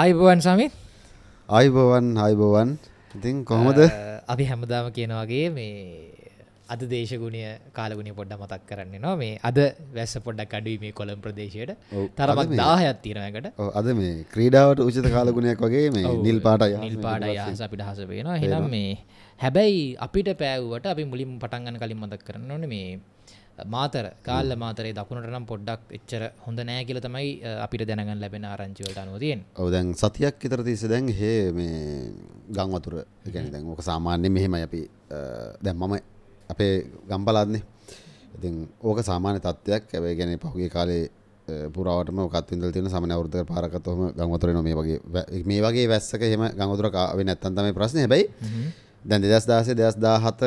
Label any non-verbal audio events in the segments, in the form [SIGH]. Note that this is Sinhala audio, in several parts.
ආයිබෝවන් සමි අයිබෝවන් අයිබෝවන් ඉතින් කොහොමද අපි හැමදාම කියනවාගේ මේ අද දේශගුණය කාලගුණ පොඩ්ඩ මතක් කරන්න නවා මේ අද වැස්ස පොඩ්ඩක් අඩුව මේ කොළම් ප්‍රදේශයට තරමක් දාහයක් තිරනකට අද මේ ක්‍රීඩාවට උචිත කාලගුණයක් වගේ මේ නිල් පාට නිල් පාට යහස අපිට හස වෙනවා හෙනම් මේ හැබැයි අපිට පෑව්වට අපි මුලින් පටන්ගන්න කලින් මතක් කරන්න ඕන මේ මාතර කාල්ල මාතරේ දකුණට නම් පොඩ්ඩක් එච්චර හොඳ නෑ කියල තමයි අපිට දැනගන්න ලැබෙන ආරංචිවලට අනුවතියෙන් ඔවදැන් සතියක් ඉතර තිස දැන් හේ මේ ගංවතුර එකන දැන් ඕක සාමාන්‍ය මෙහෙම අපි දැන් මම අපේ ගම්පලාත්නේ ඉති ඕක සාමාන්‍ය තත්ත්වයක් ඇබේ ගැන පහුගේ කාලේ පුරාවටම කත්විදල් තියෙන සමන අවෘතක පාරකත්වම ගංවතුර නො මේ වගේ මේ වගේ වැස්සක හෙම ගංගතුර කාවේ නැත්තන්තම ප්‍රශ්නය බැයි දැන් දෙදස් දාසේ දෙදස් දාහත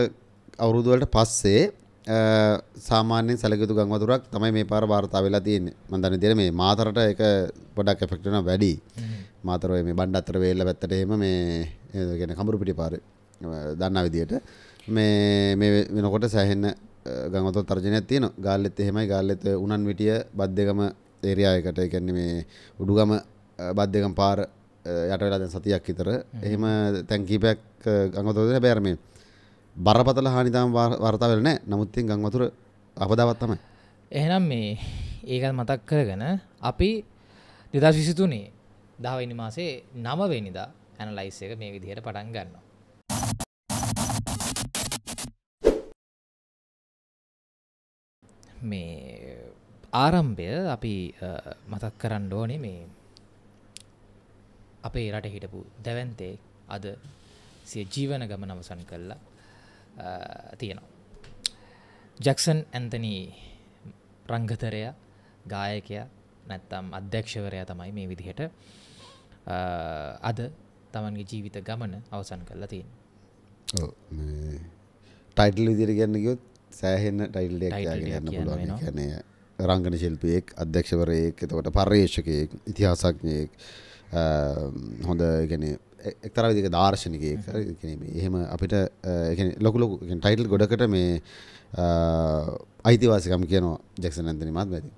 අවුරුදුවලට පස්සේ සාමාන්‍යෙන් සැලකයුතු ගංවතුරක් තමයි මේ පාර වාර්තා වෙලා තියෙන්නේ මම දන්නේ දෙන මේ මාතරට ඒක පොඩක් එෆෙක්ට් වෙනවා වැඩි මාතර ඔය මේ බණ්ඩ අතර වේල්ල පැත්තට එහෙම මේ කියන්නේ කඹුරු පිටි පාරේ දන්නා විදියට මේ මේ වෙනකොට සෑහෙන ගංවතුර තර්ජනයක් තියෙනවා ගාල්ලෙත් එහෙමයි ගාල්ලෙත් උනන් විටිය බද්දේගම ඒරියා එකට ඒ කියන්නේ මේ උඩුගම බද්දේගම පාර යට වෙලා දැන් සතියක් විතර එහෙම තැන් කීපයක් ගංගතෝදේ බෑර මේ බරපතල හානි තාම වර්තා වෙලා නැහැ. නමුත් ඉතින් ගම් වතුර අපදාවක් තමයි. එහෙනම් මේ ඒකත් මතක් කරගෙන අපි 2023 දහවෙනි මාසේ 9 වෙනිදා ඇනලයිස් එක මේ විදිහට පටන් ගන්නවා. මේ ආරම්භය අපි මතක් කරන්න ඕනේ මේ අපේ රට හිටපු දැවන්තේ අද සිය ජීවන ගමන අවසන් කළා තියෙනවා. ජැක්සන් ඇන්තනී රංගතරයා ගායකයා නැත්තම් අධ්‍යක්ෂවරයා තමයි මේ විදිහට අද තමන්ගේ ජීවිත ගමන අවසන් කරලා තියෙන් ටයිටල් විදිර ගන්නගයොත් සෑහෙන්න ටයිල් ගන්න පුළුවන් ගැනය රංගන ශිල්පයෙක් අධ්‍යක්ෂවරයෙක් එතකොට පර්යේෂකයෙක් ඉතිහාසක්ඥයෙක් හොඳ ගැනේ එක්තර විදික දර්ශනිකයෙක් එහෙම අපිට ලොකුලොකු ටයිටල් ගොඩකට මේ අයිතිවාසිකම් කියනවා ජෙක්සන් ඇතනි මත් වැති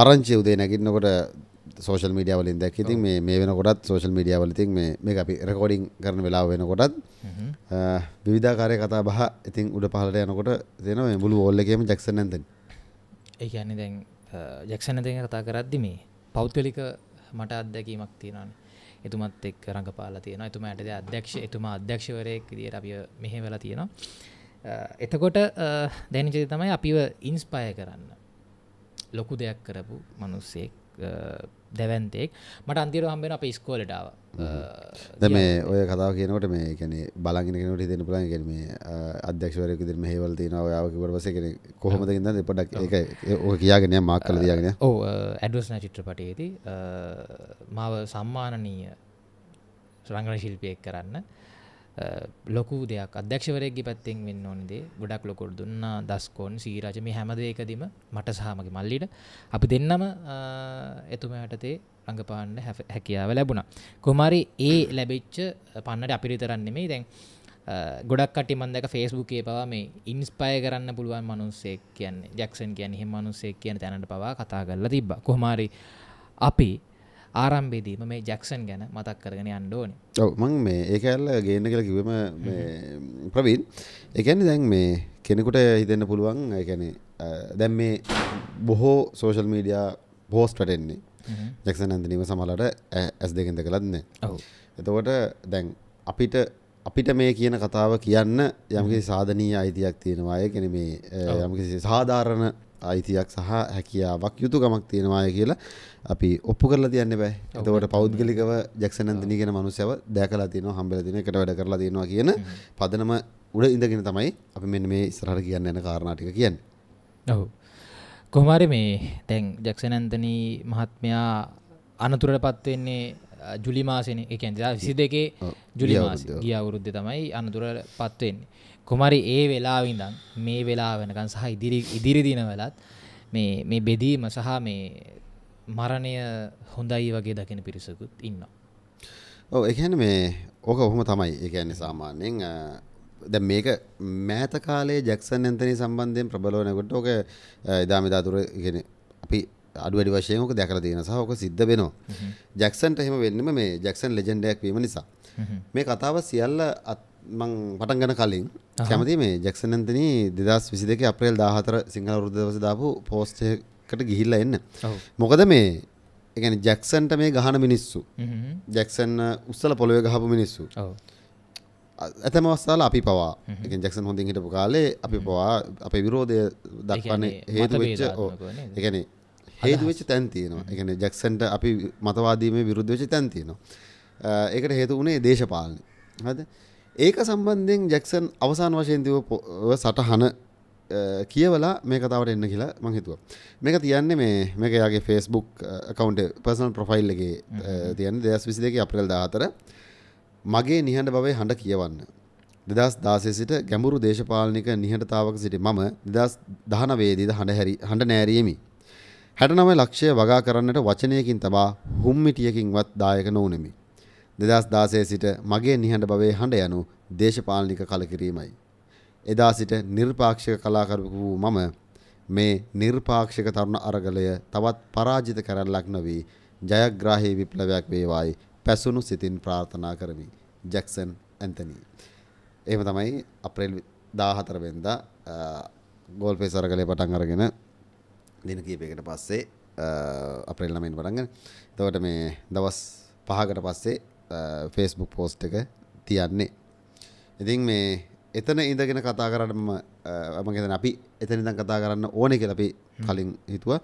ආරංචි උදේ නැගින්නකොට සෝෂල් මීඩිය වලින් දැක් ඉතින් මේ මේ වෙනකොටත් සෝෂල් මීඩිය වලතින් මේ මේ අපි රෙකෝඩිං කරන වෙලා වෙනකොටත් විවිධාකාරය කතා බහ ඉතින් උඩ පහලට යනකොට දෙන මේ මුළු ඕල්ල එකම ජක්සන් ඇතන් ඒ කියන්නේ දැන් ජක්ෂණ දෙන කතා කරද්දි මේ පෞද්ගලික මට අත්දැකීමක් තියෙනවානේ. එතුමත් එක්ක රඟපාලා තියෙනවා. එතුමාට දැන් අධ්‍යක්ෂ එතුමා අධ්‍යක්ෂවරයෙක් විදියට අපි මෙහෙවලා තියෙනවා. එතකොට දැනජේ තමයි අපිව ඉන්ස්පයර් කරන්න. ලොකු දෙයක් කරපු මිනිස්සෙක් දැවන්තෙක් මට අන්තිර හම්බෙන අප ස්කෝලටාව ද මේ ඔය කතාව කියනට මේ කැනෙ බලගෙන කෙනට හිතන පුලන් කෙන මේ අධ්‍යක්ෂවරයක දෙරම හේවලති නාවයාවක පරවස කෙන කොහොමද ඉද පඩක් ඒ ඕ කියාගෙන මාක් කල දයාගෙන ඕ ඇඩස්න චිත්‍රපටයේති මාව සම්මානනීය රංගන ශිල්පයක් කරන්න ලොකු දෙයක් අධ්‍යක්ෂවරයක්ගේ පැත්තෙන් වෙන්න ඕනදේ ගොඩක් ලොකොඩ දුන්න දස්කෝන් සීරජ මේ හැමදේකදීම මට සහමගේ මල්ලිට අපි දෙන්නම එතුමයටතේ රඟපාන්න හැකියාව ලැබුණා. කොමරි ඒ ලැබිච්ච පන්නට අපිරිතරන්නෙමේ දැන් ගොඩක් කටි මන්දක ෆේස්බුකේ පවා මේ ඉන්ස්පය කරන්න පුළුවන් මනුස්සෙක් කියන්නේ ජක්සන් කියන හෙම මනුස්සෙක් කියන තැනට පවා කතා කරලා තිබ්බ කොහමරි අපි ආරම්බේදීම මේ ජැක්සන් ගැන මතක් කරගෙන අන්ඩෝන ඔව මං මේ ඒකල්ල ගේන්න කළ කිවම ප්‍රවීන් එකැනි දැන් මේ කෙනෙකුට හිතෙන්න පුළුවන් එකැනෙ දැම් මේ බොහෝ සෝෂල් මීඩියා පෝස්ටටෙන්නේ ජැක්සන් ඇඳනීම සමලට ඇස් දෙකෙන්ද කළත්න්න එතකොට දැන් අපිට අපිට මේ කියන කතාව කියන්න යමකිසි සාධනී අයිතියක් තියෙනවාය කෙන මේ යමකිසි සාධාරණ අයිතියක් සහ හැකියාවක් යුතුකමක් තියෙනවාය කියලා අපි ඔප්පු කරලා තියන්න බෑ එතකොට පෞද්ගලිකව ජැක්සන් අන්දනී කියන මනුස්සයව දැකලා තියෙනවා හම්බෙලා තියෙනවා එකට වැඩ කරලා තියෙනවා කියන පදනම උඩ ඉඳගෙන තමයි අපි මෙන්න මේ ඉස්සරහට කියන්න යන කාරණා ටික කියන්නේ. ඔව්. කොහොමාරි මේ දැන් ජැක්සන් අන්දනී මහත්මයා අනතුරට පත් වෙන්නේ ජුලි මාසෙනේ ඒ කියන්නේ 22 ජුලි මාසෙ ගිය අවුරුද්දේ තමයි අනතුරට පත් වෙන්නේ. කුමරි ඒ වෙලාවෙ ඉඳන් මේ වෙලාව වෙනකන් සහ ඉදිරි ඉදිරි දිනවලත් මේ මේ බෙදීම සහ මේ මරණය හොඳයි වගේ දකින පිරිසකුත් ඉන්නවා. ඔව් ඒ කියන්නේ මේ ඕක ඔහොම තමයි. ඒ කියන්නේ සාමාන්‍යයෙන් දැන් මේක මෑත කාලේ ජැක්සන් ඇන්තනි සම්බන්ධයෙන් ප්‍රබල වෙනකොට ඕක එදා මෙදා තුර කියන්නේ අපි අඩු වැඩි වශයෙන් ඕක දැකලා තියෙන සහ ඕක සිද්ධ වෙනවා. ජැක්සන්ට එහෙම වෙන්නෙම මේ ජැක්සන් ලෙජෙන්ඩයක් වීම නිසා. මේ කතාව සියල්ල අත් මං පටන් ගන කලින් කැමති මේ ජැක්සනන්තන දෙදස් විසි දෙක අප්‍රේල් දාහතර සිංහල රුද්ධවස දාපු පෝස්ටකට ගිහිල්ල එන්න මොකද මේ එකන ජැක්සන්ට මේ ගහන මිනිස්සු ජැක්සන් උස්සල පොළොව ගහපු මිනිස්සු ඇතම අවස්සාල අපි පවා එක ජැක්සන් හොඳින් හිටපු කාලේ අපි පවා අප විරෝධය දක්වන හේතු වෙච්ච එකන හේතුවෙච්ච තැන් තියෙනවා එකන ජැක්සන්ට අපි මතවාදීම විරුද්ධවෙච්ච තැන් තියෙනවා ඒකට හේතු වුණේ දේශපාලන හද ඒක සම්බන්ධයෙන් ජැක්සන් අවසාන වශයෙන්දිව සටහන කියවලා මේක තවට එන්න කියලා මං හිතුව මේක තියන්නේ මේ මේක යාගේ ෆෙස්බුක් කවන්් පර්සනල් ප්‍රොෆයිල්ලගේ තියන්න දෙදස් විසි දෙක අප්‍රල් දාතර මගේ නිහඬ බවේ හඬ කියවන්න දෙදස් දාසේ සිට ගැඹුරු දේශපාලනික නිහටතාවක සිට මම දෙදස් දහනවේදීද හඬහැරි හඬ නෑරියමි හැට නම ලක්ෂය වගා කරන්නට වචනයකින් තබා හුම්මිටියකින්වත් දායක නොවනෙමි දෙදස් දාසය සිට මගේ නිහඬ බවේ හඬ යනු දේශපාලනික කලකිරීමයි. එදා සිට නිර්පාක්ෂික කලාකරපු වූ මම මේ නිර්පාක්ෂික තරුණ අරගලය තවත් පරාජිත කරල්ලක් නොවී ජයග්‍රාහී විප්ලවයක් වේවායි පැසුණු සිතින් ප්‍රාර්ථනා කරමි. ජැක්සන් ඇන්තනී. එහෙම තමයි අප්‍රේල් 14 වෙනිදා ගෝල්පේස් අරගලය පටන් අරගෙන දින කිහිපයකට පස්සේ අප්‍රේල් 9 වෙනිදා පටන් ගන්න. එතකොට මේ දවස් පහකට පස්සේ ෆේස්බුක් පෝස්ට් එක තියන්නේ. ඉතින් මේ එතන ඉඳගෙන කතා කරන්නම මම හිතන්නේ අපි එතන ඉඳන් කතා කරන්න ඕනේ කියලා අපි කලින් හිතුවා.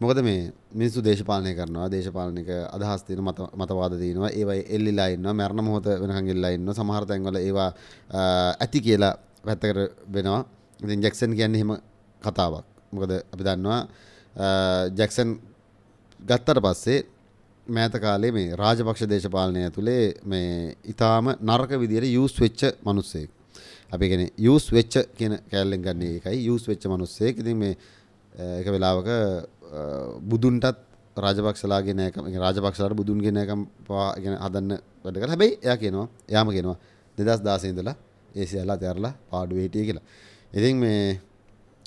මොකද මේ මිනිස්සු දේශපාලනය කරනවා දේශපාලනික අදහස් තියෙන මතවාද තියෙනවා ඒවා එල්ලිලා ඉන්නවා මරණ මොහොත වෙනකන් ඉල්ලා ඉන්නවා සමහර තැන්වල ඒවා ඇති කියලා වැත්තකට වෙනවා ඉතින් ජැක්සන් කියන්නේ එහෙම කතාවක් මොකද අපි දන්නවා ජැක්සන් ගත්තට පස්සේ මෑත කාලේ මේ රාජපක්ෂ දේශපාලනය ඇතුලේ මේ ඊටාම නරක විදියට යූස් වෙච්ච මිනිස්සෙක්. අපි කියන්නේ යූස් වෙච්ච කියන කැලෙන් ගන්න එකයි යූස් වෙච්ච මිනිස්සෙක්. ඉතින් මේ එක වෙලාවක බුදුන්ටත් රාජපක්ෂලාගේ නෑකම රාජපක්ෂලාට බුදුන්ගේ නෑකම් කියන හදන්න වැඩ කරලා හැබැයි එයා කියනවා එයාම කියනවා 2016 ඉඳලා ඒ සියල්ල අතහැරලා පාඩුවේ හිටියේ කියලා. ඉතින් මේ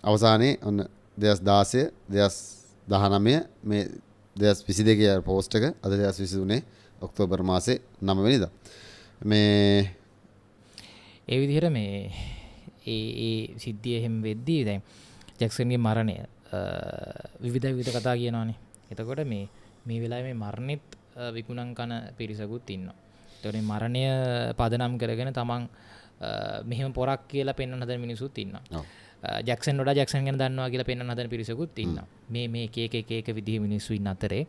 අවසානයේ ඔන්න 2016 2019 මේ දෙස් විසි දෙකය පෝස්ටක අද දෙස් විසිදුනේ ඔක්තෝබර් මාසේ නමවෙනිද මේ ඒ විදිහට මේ ඒ සිද්ධිය එහෙම වෙද්දී දැන් ජැක්සන්ගේ මරණය විවිධ විට කතා කියනවානේ එතකොට මේ මේ වෙලා මේ මරණෙත් විකුණන් කන පිරිසකුත් ඉන්න තොරේ මරණය පදනම් කරගෙන තමන් මෙහෙම පොරක් කියලා පෙන්න්න හද මිනිසුත් ඉන්නවා ජක්සන් ොඩ ජක්සන් ගැන දන්නවා කියල පෙන්න්න අදන පිරිසකුත් ඉන්න මේ මේ ඒක ඒක විදිහ මිනිස්සුයි අතරේ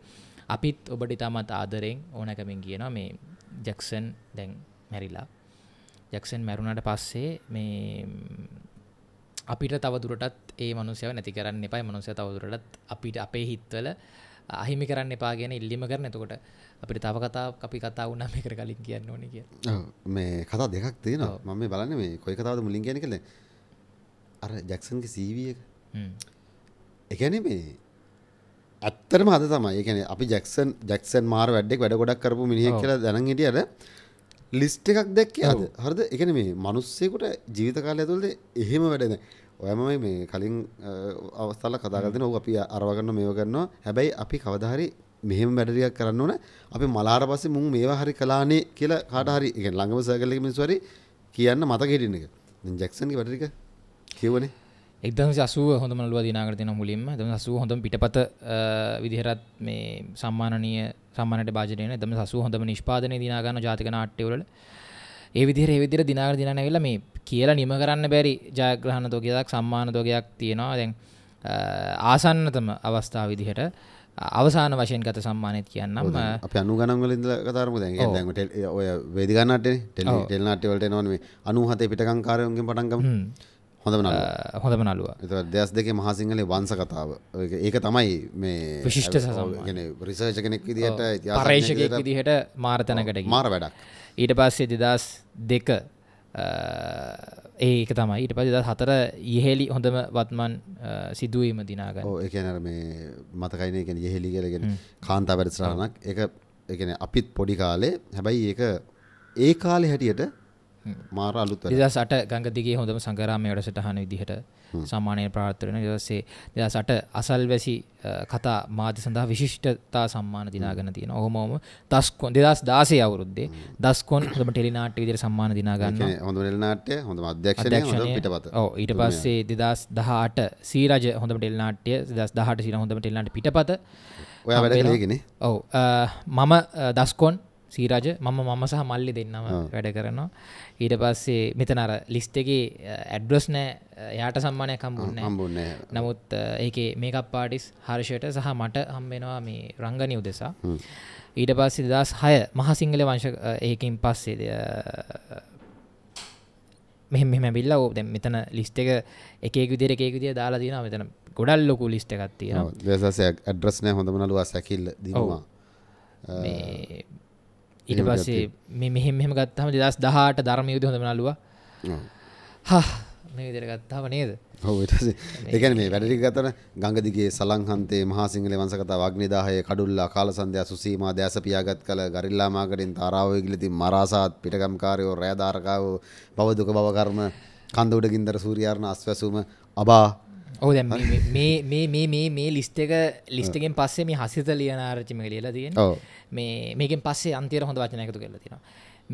අපිත් ඔබට ඉතාමත් ආදරෙන් ඕනකමින් කියනවා මේ ජක්සන් දැන් මැරිලා ජක්සන් මැරුණට පස්සේ මේ අපිට තවදුරටත් ඒ මනුසය නැති කරන්න එපයි මනුසය තවදුරටත් අපිට අපේ හිත්වල අහිමි කරන්න එපා ගැන ඉල්ලිම කරන එතකොට අපිට තව කතා අපි කතා වුණ මේ කර කලින් කියන්න ඕන කිය මේ කතා දෙකක් තියෙනවා මම බලන්න මේ කොයි කතාවද මුලින් ගැන කළ අර ජැක්සන්ගේ සීවිය එක එකන මේ ඇත්තරම හද තමයි එකන අපි ජැක්සන් ජැක්සන් මාර වැඩෙක් වැඩ ගොඩක් කරපු මිනිහ කියලා දැන හිටියට ලිස්ට එකක් දැක්ක අද හරද එකන මේ මනුස්සයකුට ජීවිත කාලය ඇතුළද එහෙම වැඩද ඔයම මේ කලින් අවස්ථල කදාගදන ඔහ අපි අරවගන්න මේව කරනවා හැබැයි අපි කවදාහරි මෙහෙම වැඩරියක් කරන්න ඕන අපි මලාර පස්සේ මුන් මේවා හරි කලානේ කියලා කාට හරි කියන්නේ ළඟම සර්කල් එකේ මිනිස්සු හරි කියන්න මතක හිටින්න එක. දැන් ජැක්සන්ගේ වැඩ ටික කියවනේ එක්දම සසුව හොඳම ලුව දිනාගර තියෙන මුලින්ම දම සසුව හොඳ පිටපත විදිහරත් මේ සම්මානනය සම්මානට බාජනය දම සසු හොඳම නිෂ්පාදනය දිනාගන්න ජාතික නාට්‍යවල ඒ විදිහර විදිර දිනාගර දිනනවෙල මේ කියලා නිම කරන්න බැරි ජයග්‍රහණ තෝකයක් සම්මාන තෝකයක් තියෙනවා දැන් ආසන්නතම අවස්ථා විදිහට අවසාන වශයෙන් ගත සම්මානයත් කියන්නම් අප අනු ගනන්වල කතරම දැ ඔය වේදිගන්නට ටෙල්නාටවලට නොනේ අනුහතේ පිටකංකාරයෝගෙන් පටන්ගම හොඳම හොඳම නලුව දෙස් දෙක මහසිංහල වන්ස කතාව ඒක තමයි මේ විශිෂ්ට සසගෙන රිසර්ජ කෙනෙක් විදිහට පරේෂකයක් විදිහට මාර්තනකට මාර වැඩක් ඊට පස්සේ දෙදස් දෙක ඒක තමයි ඊට පදි හතර ඉහෙලි හොඳම වත්මන් සිදුවීම දිනාග එකනර මේ මතකයින එකෙන යෙහෙලි කරගෙන කාන්තා වැඩසරහනක් එක එකන අපිත් පොඩි කාලේ හැබැයි ඒ ඒ කාලෙ හැටියට මාර අලුත දෙදස් අට ගඟදිගේ හොඳම සංගරාම වැඩසටහන විදිහට සාමානය ප්‍රාර්ථරන දසේ දෙදස් අට අසල් වැසි කතා මාධ්‍ය සඳහා විශිෂ්ටතා සම්මාන දිනාගන්න තියෙන ඔහොමෝම දස්කොන් දෙදස් දාසේ අවුරුද්දේ දස්කොන් හම ටෙලිනාට විදිර සම්මාන දිනාගන්න හොඳ ෙල්නාටය හොඳ අධ්‍යක්ෂ ඊට පස්සේ දෙදස් දහට සීරජ හොඳ ටෙල්නාටය දස් දහට සිර හොඳම ටෙල්ලට පිටපත ඔය වැඩගෙන ඔව මම දස්කොන් සීරජ මම මම සහ මල්ලි දෙන්නම වැඩ කරනවා ඊට පස්සේ මෙතන අර ලිස්ට එක ඇඩ්ඩස් නෑ යාට සම්මානය කම්බුන්න හම්බුන්න නමුත් ඒක මේකක් පාටිස් හර්ෂයට සහ මට හම්බෙනවා මේ රංගනි උදෙසා ඊට පස්සේ දස් හය මහසිංහල වංශ ඒකින් පස්සේ මෙහම මැබිල්ල ඕ දැ මෙතන ලිස්ට එක එකෙක් විදිර එකෙක් විදිිය දාලා දින මෙතන ගොඩල් ලොකු ලිස්ට එකත්තිය දසයක් ඇඩ්‍රස්නය හොඳමනලුවා සැකිල් දවා ඉට පස්සේ මෙහෙම මෙහම ගත්තම දෙදස් දහට ධර්ම යුද හොඳ නලුව විදර ගත්තාව නේද එකන මේ වැඩටි ගතන ගංගදිගේ සලංහන්තේ මහාසිංහල වන්සකත වගනිදාහය කඩුල්ලා කාල සන්ධයා සුසීම දැසපියාගත් කළ ගරිල්ලාමාගටින් තාරාවයගලති මරාසාත් පිටකම්කාරයෝ රෑධාරකාව බවදුක බවකර්ම කන්දුඩගින්දර සූරයාරණ අස්වැසුම අබා ඕ දැ මේ ලිස්ටක ලිස්ටකෙන් පස්සේ මේ හසිත ලියනාරචිම ලියලා තියෙන මේ මේකෙන් පස්සේ අන්තර හොඳ වචනයකතු කරලා තින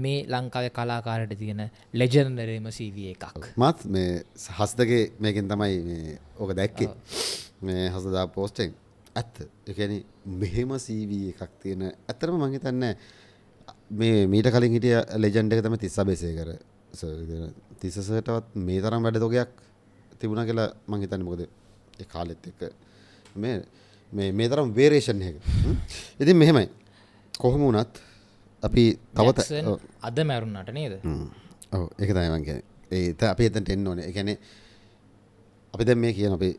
මේ ලංකාව කලාකාරට තියෙන ලෙජන්දරම සීවිය එකක් මත් මේ හස්දගේ මේකෙන් තමයි ඕක දැක්කේ මේ හසදා පෝස්ටෙන් ඇත්ත එකන මෙහෙම සීවී එකක් තියෙන ඇතරම මහිතන්න මේ මීට කලින් හිටිය ලෙජන්ඩ එක තම තිස්ස බේසය කර තිසසටවත් මේ තරම් වැඩ තොගයක් තිබුණා කියලා මං හිතන්නේ මොකද ඒ කාලෙත් එක්ක මේ මේ මේ තරම් වේරියේෂන් එකක. ඉතින් මෙහෙමයි. කොහොම වුණත් අපි තවත අද මැරුණාට නේද? ඔව් ඒක තමයි මං කියන්නේ. ඒත් අපි එතනට එන්න ඕනේ. ඒ කියන්නේ අපි දැන් මේ කියන අපි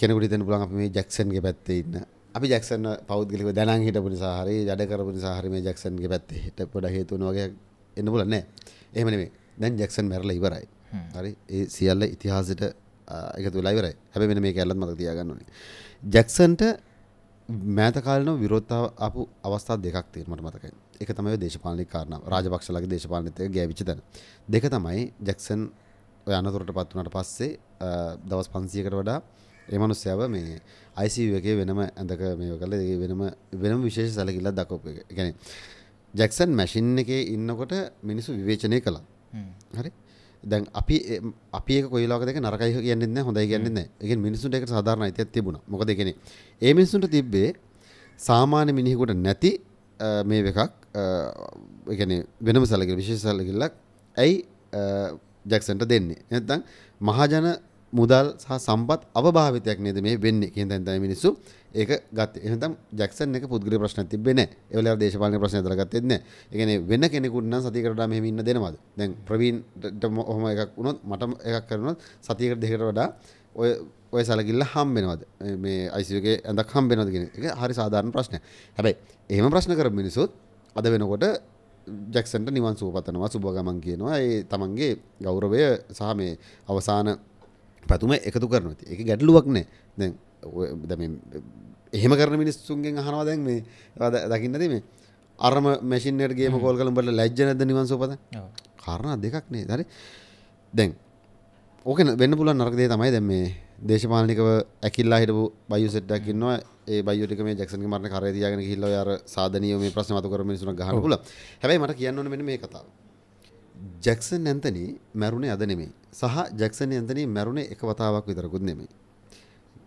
කෙනෙකුට හිතෙන්න පුළුවන් අපි මේ ජැක්සන්ගේ පැත්තේ ඉන්න. අපි ජැක්සන් පෞද්ගලිකව දැනන් හිටපු නිසා හරි, ජඩ කරපු නිසා හරි මේ ජැක්සන්ගේ පැත්තේ හිට පොඩ හේතු වෙන වගේ එන්න පුළුවන් නෑ. එහෙම නෙමෙයි. දැන් ජැක්සන් මැරලා ඉවරයි. හරි. ඒ සියල්ල ඉතිහාසෙට එක තුලා ඉවරයි හැබැයි මෙන්න මේක ඇල්ලත් මතක තියාගන්න ඕනේ ජැක්සන්ට මෑත කාලන විරෝධතාව අපපු අවස්ථා දෙකක් තීරමට මතකයි එක තමයි දේශපාලනි කාරණ රාජපක්ෂලගේ දේශපාලනතය ගෑවිචි තැන දෙක තමයි ජැක්සන් යනතුරට පත් වනට පස්සේ දවස් පන්සියකට වඩා එමනුස්සයාව මේ අයිසිවගේ වෙනම ඇඳක මේ කල ඒ වෙනම වෙනම විශේෂ සැලකිල්ල දකෝප ගැන ජැක්සන් මැසින් එක ඉන්නකොට මිනිසු විවේචනය කළා හරි දැන් අපි අපි ඒක කොයිලාවක දෙක නරකයි කියන්නේ නැහැ හොඳයි කියන්නේ නැහැ. ඒ කියන්නේ මිනිසුන්ට ඒකට සාධාරණ අයිතියක් තිබුණා. මොකද ඒ කියන්නේ ඒ මිනිසුන්ට තිබ්බේ සාමාන්‍ය මිනිහෙකුට නැති මේ එකක් ඒ කියන්නේ වෙනම සැලකිලි විශේෂ සැලකිල්ලක් ඇයි ජැක්සන්ට දෙන්නේ. නැත්නම් මහජන මුදල් සහ සම්පත් අවභාවිතයක් නේද මේ වෙන්නේ කියන දැන් තමයි මිනිස්සු ඒක ගත්තේ. එහෙනම් ජැක්සන් එක පුද්ගලික ප්‍රශ්නක් තිබ්බේ නැහැ. ඒ වෙලාවට දේශපාලන ප්‍රශ්න ඇදලා ගත්තේ නැහැ. ඒ කියන්නේ වෙන කෙනෙකුට නම් සතියකට වඩා මෙහෙම ඉන්න දෙනවද? දැන් ප්‍රවීන්ට ඔහොම එකක් වුණොත් මට එකක් කරනොත් සතියකට දෙකකට වඩා ඔය ඔය සැලකිල්ල හම්බෙනවද? මේ ICU එකේ ඇඳක් හම්බෙනවද කියන එක හරි සාධාරණ ප්‍රශ්නයක්. හැබැයි එහෙම ප්‍රශ්න කරපු මිනිස්සුත් අද වෙනකොට ජැක්සන්ට නිවන් සුව පතනවා සුභ ගමන් කියනවා. ඒ තමන්ගේ ගෞරවය සහ මේ අවසාන පතුම එකතු කරන එක ගැටලුවක් නෑ දැන් එහෙම කරන මිනිස්සුන්ගෙන් අහනවා දැන් මේ දකින්නද මේ අරම මැසිිනට ගේම කෝල් කළම් බට ලැජ්ජ නැද නිවන් සෝපද කාරණ දෙකක් නේ දර දැන් ඕක වෙන්න පුලන් නරකදේ තමයි දැ මේ දේශපාලිකව ඇකිල්ලා හිටපු බයු සෙට්ටක් ඉන්නවා ඒ බයුටික මේ ජක්සන් මරන කරදයාගෙන හිල්ල යාර සාධනය මේ ප්‍රශ්නමතු කරම සුන ගහන පුල හැබයි මට කියන්නන මෙ මේ කතාව ජැක්සන් නැන්තන මැරුණේ අද නෙමේ සහ ජැක්සන් ඇන්තනී මැරුණේ එක වතාවක් විතරකුත් නෙමෙයි.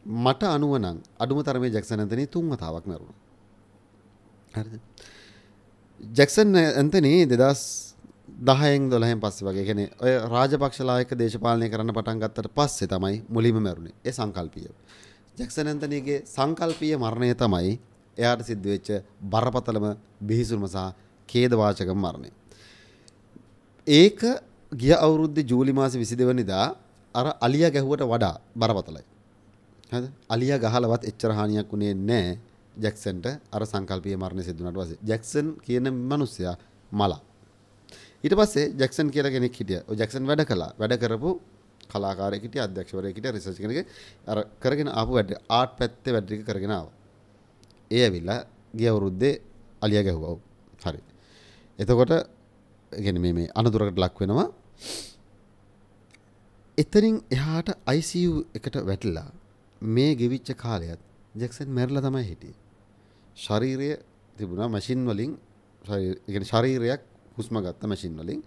මට අනුව නම් අඩුම තරමේ ජැක්සන් ඇන්තනී තුන් වතාවක් මැරුණා. හරිද? ජැක්සන් ඇන්තනී 2010න් 12න් පස්සේ වගේ කියන්නේ ඔය රාජපක්ෂලායක දේශපාලනය කරන්න පටන් ගත්තට පස්සේ තමයි මුලින්ම මැරුණේ. ඒ සංකල්පීය. ජැක්සන් ඇන්තනීගේ සංකල්පීය මරණය තමයි එයාට සිද්ධ වෙච්ච බරපතලම බිහිසුම සහ ඛේදවාචක මරණය. ඒක ගිය අවුරුද්දේ ජූලි මාසේ 22 වෙනිදා අර අලියා ගැහුවට වඩා බරපතලයි. හරිද? අලියා ගහලවත් එච්චර හානියක් උනේ නැහැ ජැක්සන්ට අර සංකල්පීය මරණය සිදු වුණාට පස්සේ. ජැක්සන් කියන මිනිස්සයා මල. ඊට පස්සේ ජැක්සන් කියලා කෙනෙක් හිටියා. ඔය ජැක්සන් වැඩ කළා. වැඩ කරපු කලාකාරයෙක් හිටියා, අධ්‍යක්ෂවරයෙක් හිටියා, රිසර්ච් කෙනෙක් අර කරගෙන ආපු වැඩ ආට් පැත්තේ වැඩ ටික කරගෙන ආවා. ඒ ඇවිල්ලා ගිය අවුරුද්දේ අලියා ගැහුවා. හරි. එතකොට يعني මේ මේ අනතුරකට ලක් වෙනවා එතරින් එහාට ICU එකට වැටිලා මේ ගෙවිච්ච කාලයත් ජැක්සන් මැරිලා තමයි හිටියේ. ශරීරය තිබුණා මැෂින් වලින් يعني ශරීරයක් හුස්ම ගත්ත මැෂින් වලින්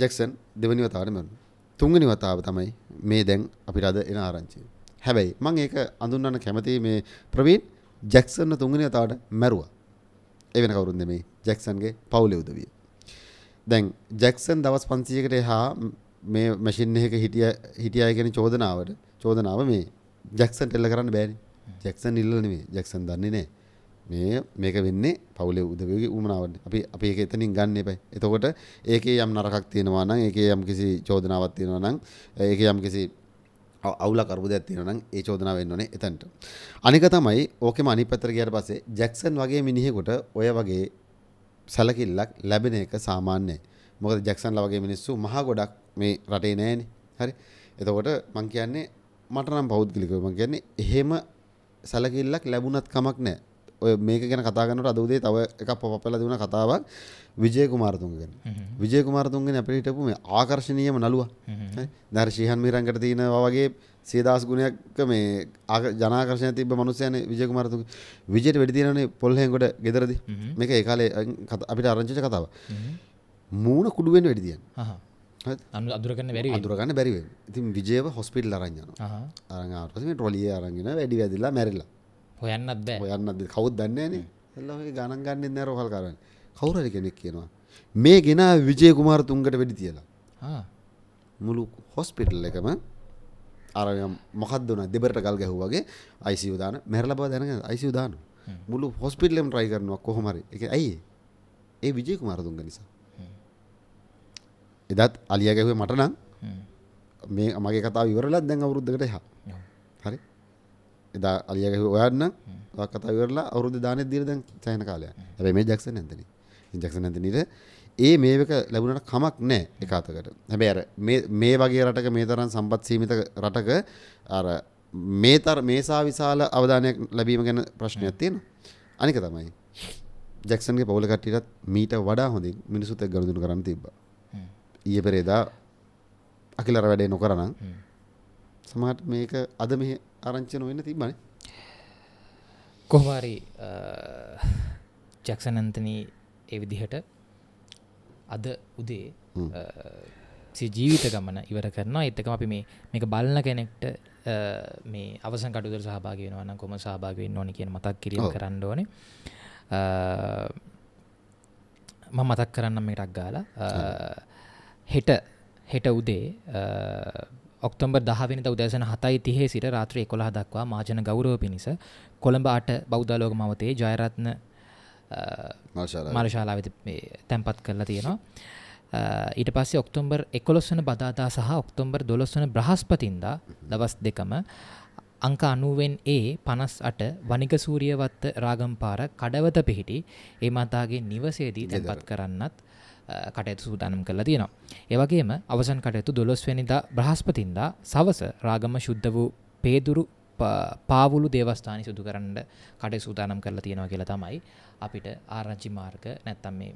ජැක්සන් දෙවෙනි වතාවට මැරුණා. තුන්වෙනි වතාව තමයි මේ දැන් අපිට අද එන ආරංචිය. හැබැයි මම ඒක අඳුන්වන්න කැමතියි මේ ප්‍රවීන් ජැක්සන්ව තුන්වෙනි වතාවට මැරුවා. ඒ වෙන කවුරුන්ද මේ ජැක්සන්ගේ පවුලේ උදවිය. දැන් ජැක්සන් දවස් 500කට එහා මේ මැෂින් එකක හිටිය හිටියයි කියන චෝදනාවට චෝදනාව මේ ජැක්සන්ට එල්ල කරන්න බෑනේ ජැක්සන් ඉල්ල නෙමෙයි ජැක්සන් දන්නේ නැහැ මේ මේක වෙන්නේ පවුලේ උදවියගේ උමනාවට අපි අපි ඒක එතනින් ගන්න එපයි. එතකොට ඒකේ යම් නරකක් තියෙනවා නම් ඒකේ යම් කිසි චෝදනාවක් තියෙනවා නම් ඒකේ යම් කිසි අවුලක් කරපු දෙයක් තියෙනවා නම් ඒ චෝදනාව එන්න ඕනේ එතනට. අනික තමයි ඕකෙම අනිත් පැත්තට ගියාට පස්සේ ජැක්සන් වගේ මිනිහෙකුට ඔය වගේ සැලකිල්ලක් ලැබෙන එක සාමාන්‍යයි. මොකද ජැක්සන්ලා වගේ මිනිස්සු මහා ගොඩක් මේ රටේ නැහැනේ. හරි. එතකොට මං කියන්නේ මට නම් පෞද්ගලිකව මං කියන්නේ එහෙම සැලකිල්ලක් ලැබුණත් කමක් නැහැ. ඔය මේක ගැන කතාගන්නට අදූදේ තව එකක් පපල දුන කතාවක් විජය කුමාරතුන්ගෙන විජය කුමාරතුන්ගෙන අපිට හිටපු මේ ආකර්ශනීයම නළුවා දැන් ශිහන් මීරන්කට තියෙන වගේ සියදහස් ගුණයක් මේ ජනාකර්ශනය තිබ මනුස්සයන විජකුමාරතු විජයට වැඩිදිනනේ පොල්හෙකොට ගෙදරද මේක ඒකාලේ අපිට අරංචිට කතාව මූුණ කුඩුවෙන් වැඩිදියන් අදුරගන්න බැරි අදුරගන්න බැරිව ඉතින් විජයව හොස්පිටල් අරංජන අරස ටොලිය අරගෙන වැඩි වැදිලා මැරිල්ලා හොයන්නත් බෑ හොයන්නත් කවුද දන්නේ නෑනේ එල්ලා ගණන් ගන්නෙත් නෑ රෝහල් කරන්නේ කවුරු හරි කෙනෙක් කියනවා මේ ගෙනා විජය කුමාරතුංගට වෙඩි තියලා මුළු හොස්පිටල් එකම අර මොකක්ද වුණා දෙබරට ගල් ගැහුවා වගේ ICU දාන මැරලා බව දැනගෙන ICU දාන මුළු හොස්පිටලෙම try කරනවා කොහොම හරි ඒක ඇයි ඒ විජය කුමාරතුංග නිසා එදත් අලියා ගැහුවේ මට නම් මේ මගේ කතාව ඉවරලා දැන් අවුරුද්දකට එහා හරි එදා අලියගේ ඔයන්න කතා කරලා අවුරුදු දානෙ දීලා දැන් සෑහෙන කාලයක්. හැබැයි මේ ජැක්සන් ඇන්තනි. ජැක්සන් ඇන්තනිට ඒ මේක ලැබුණට කමක් නෑ එක අතකට. හැබැයි අර මේ මේ වගේ රටක මේ තරම් සම්පත් සීමිත රටක අර මේ තර මේසා විශාල අවධානයක් ලැබීම ගැන ප්‍රශ්නයක් තියෙනවා. අනික තමයි ජැක්සන්ගේ පවුල කට්ටියටත් මීට වඩා හොඳින් මිනිසුත් එක්ක ගනුදෙනු කරන්න තිබ්බා. ඊයේ පෙරේදා අකිලර වැඩේ නොකරනම් සමහට මේක අද මේ ආරංචන වෙන්න තිබන කොහවාරි ජක්සනන්තනී ඒ විදිහට අද උදේ ජීවිත ගමන ඉවර කරනවා එත්තකම අපි මේ මේක බලන කෙනෙක්ට මේ අවසන් කටුදර සහභාගෙනවන කොම සහභාගවෙන්න ඕනි කියන මතක් කිරීම කරන්න ඕන ම මතක් කරන්න මේ රක් ගාලා හෙට හෙට උදේ ඔක්තෝබර් 10 වෙනිදා උදෑසන 7:30 සිට රාත්‍රී 11 දක්වා මාජන ගෞරව පිණිස කොළඹ 8 බෞද්ධාලෝක මවතේ ජයරත්න මාලශාලා මේ තැන්පත් කරලා තියෙනවා. ඊට පස්සේ ඔක්තෝබර් 11 වන බදාදා සහ ඔක්තෝබර් 12 වන බ්‍රහස්පතින්දා දවස් දෙකම අංක 90න් A 58 වණික සූර්යවත්ත රාගම්පාර කඩවත පිහිටි ඒ මාතාගේ නිවසේදී තැන්පත් කරන්නත් කටයුතු සූදානම් කරලා තියෙනවා. ඒවගේම අවසන් කටයුතු දොළොස්වැනිදා බ්‍රහස්පතින්දා සවස රාගම ශුද්ධ වූ පේදුරු පාවුලු දේවස්ථානි සිදු කරන්න කටය සූදානම් කරලා තියෙනවා කියලා තමයි අපිට ආරංචි මාර්ග නැත්තම් මේ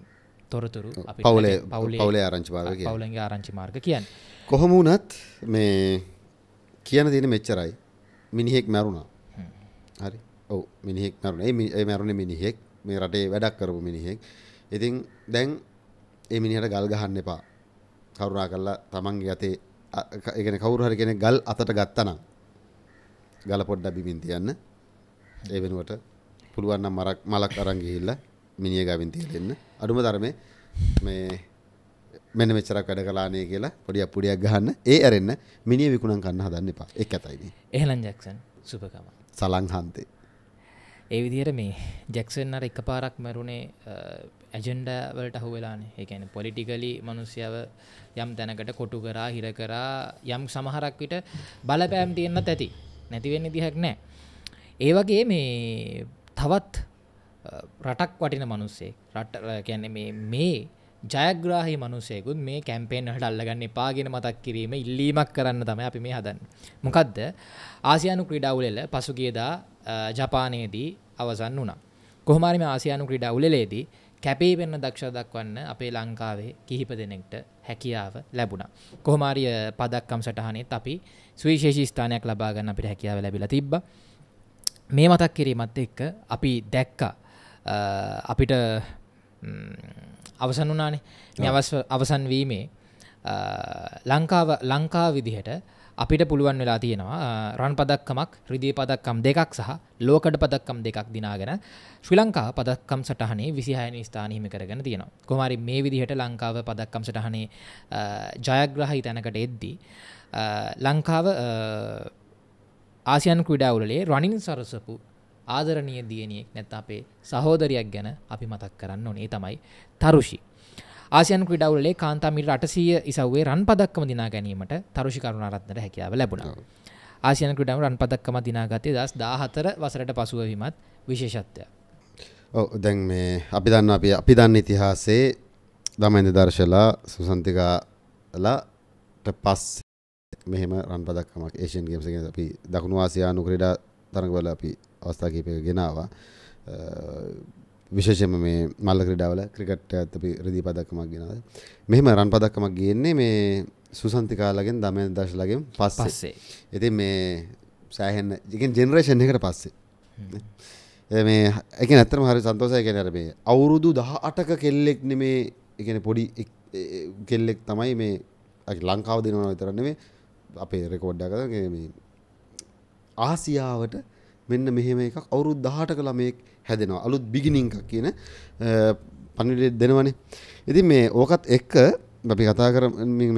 තොරතුරු පවුලේ පවුලේ ආරංචි මාර්ග පවුලගේ ආරංචි මාර්ග කියන්නේ. කොහොම වුණත් මේ කියන තියෙන මෙච්චරයි. මිනිහෙක් මැරුණා. හරි. ඔව් මිනිහෙක් මැරුණා. ඒ මැරුණේ මිනිහෙක් මේ රටේ වැඩක් කරපු මිනිහෙක්. ඉතින් දැන් ඒ මිනිහට ගල් ගහන්න එපා. කරුණා කරලා තමන්ගේ යතේ ඒ කියන්නේ කවුරු හරි කෙනෙක් ගල් අතට ගත්තනම් ගල පොඩ්ඩක් බිමින් තියන්න. ඒ වෙනුවට පුළුවන් නම් මරක් මලක් අරන් ගිහිල්ලා මිනිහ ගාවින් තියලා දෙන්න. අඩුම ධර්මේ මේ මෙන්න මෙච්චරක් වැඩ කලානේ කියලා පොඩියක් පොඩියක් ගහන්න. ඒ ඇරෙන්න මිනිහ විකුණන් ගන්න හදන්න එපා. ඒක ඇතයි මේ. එහෙලන් ජැක්සන් සුබකම. සලං හන්තේ. ඒ විදිහට මේ ජැක්සන් අර එකපාරක් මරුනේ ඇජෙන්ඩවලට අහු වෙලානේ ඒකන පොලිටිකලි මනුස්්‍යාව යම් තැනකට කොටු කරා හිර කරා යම් සමහරක් විට බලපෑම් තියෙන්න්නත් ඇති නැතිවෙන්න දිහක් නෑ ඒවගේ මේ තවත් රටක් වටින මනුස්සේ රට ගැන මේ ජයග්‍රාහි මනුසයකුත් මේ කැම්පේෙන් හට අල්ලගන්න පාගෙන මතක් කිරීම ඉල්ලීමක් කරන්න තම අපි මේ හදන් මොකක්ද ආසියානු ක්‍රඩවුලෙල පසුගියදා ජපානයේදී අවසන් වුණා කොහමරිම ආසියානු ක්‍රඩවුලේදී කැපේ වෙන්න දක්ෂ දක්වන්න අපේ ලංකාවේ කිහිප දෙනෙක්ට හැකියාව ලැබුණා. කොහොමාරිය පදක්කම් සටහනෙත් අපි සවිශේෂී ස්ථානයක් ලබා ගන්න අපිට හැකියාව ලැබිලා තිබ්බා. මේ මතක් කිරීමත් එක්ක අපි දැක්ක අපිට අවසන් වනානේ අවසන් වීමේ ලංකාව ලංකා විදිහට අපිට පුළුවන් වෙලා තියෙනවා රන් පදක්කමක් රිදී පදක්කම් දෙකක් සහ ලෝකඩ පදක්කම් දෙකක් දිනාගෙන ශ්‍රී ලංකා පදක්කම් සටහනේ විසිහයන ස්ථානහිම කරගෙන තියෙනවා කොමරි මේ විදිහට ලංකාව පදක්කම් සටහනේ ජයග්‍රහහි තැනකට එද්දී ලංකාව ආසියන් ක්‍රඩාවුලේ රනින් සරසපු ආදරණය දියණියෙක් නැත්ත අපේ සහෝදරයක් ගැන අපි මතක් කරන්න ඕනේ තමයි තරුෂි ආසියන් ක්‍රඩවුල්ලේ කාන්තාමිට අටසය ඉසවේ රන් පදක්කම දිනා ගැනීමට තරුෂි කරුණාරත්නට හැකියාව ලැබුණා ආසියන ක්‍රඩම රන් පදක්කම දිනාගතේ දස් දාහතර වසරට පසුවවීමත් විශේෂත්වය දැන් මේ අපි දන්න අපි අපි දන්න ඉතිහාසේ දමයින්ද දර්ශලා සුසන්තිකාලට පස් මෙහෙම රන් පදක්කමක් ඒෂන් ගේම්ස ගෙන අපි දකුණු ආසියානු ක්‍රඩා තරඟවල අපි අවස්ථා කීපයක ගෙනවා විශේෂම මේ මල්ල ක්‍රඩාවල ක්‍රිකට් ඇත රදී පදක්කමක් ගෙනද මෙහම රන් පදක්කමක් ගන්නේ මේ සුසන්තිකාලගෙන් දම දශලගෙන් පස් පස්සේ ඇති මේ සෑහෙන් ජිකෙන් ජෙනරේෂන් එකට පස්සේ මේ එක නැතරම හරි සන්තෝසය කෙනර මේ අවුරුදු දහ අටක කෙල්ලෙක් නෙමේ එකන පොඩි කෙල්ලෙක් තමයි මේ ලංකාව දෙනවන විතරන්නේ අපේ රෙකෝඩ්ඩා කර ආසියාවට මෙන්න මෙහෙම එකක් අවුරුදු 18ක ළමයෙක් හැදෙනවා අලුත් බිගිනින් එකක් කියන පණිවිඩය දෙනවනේ ඉතින් මේ ඕකත් එක්ක අපි කතා කර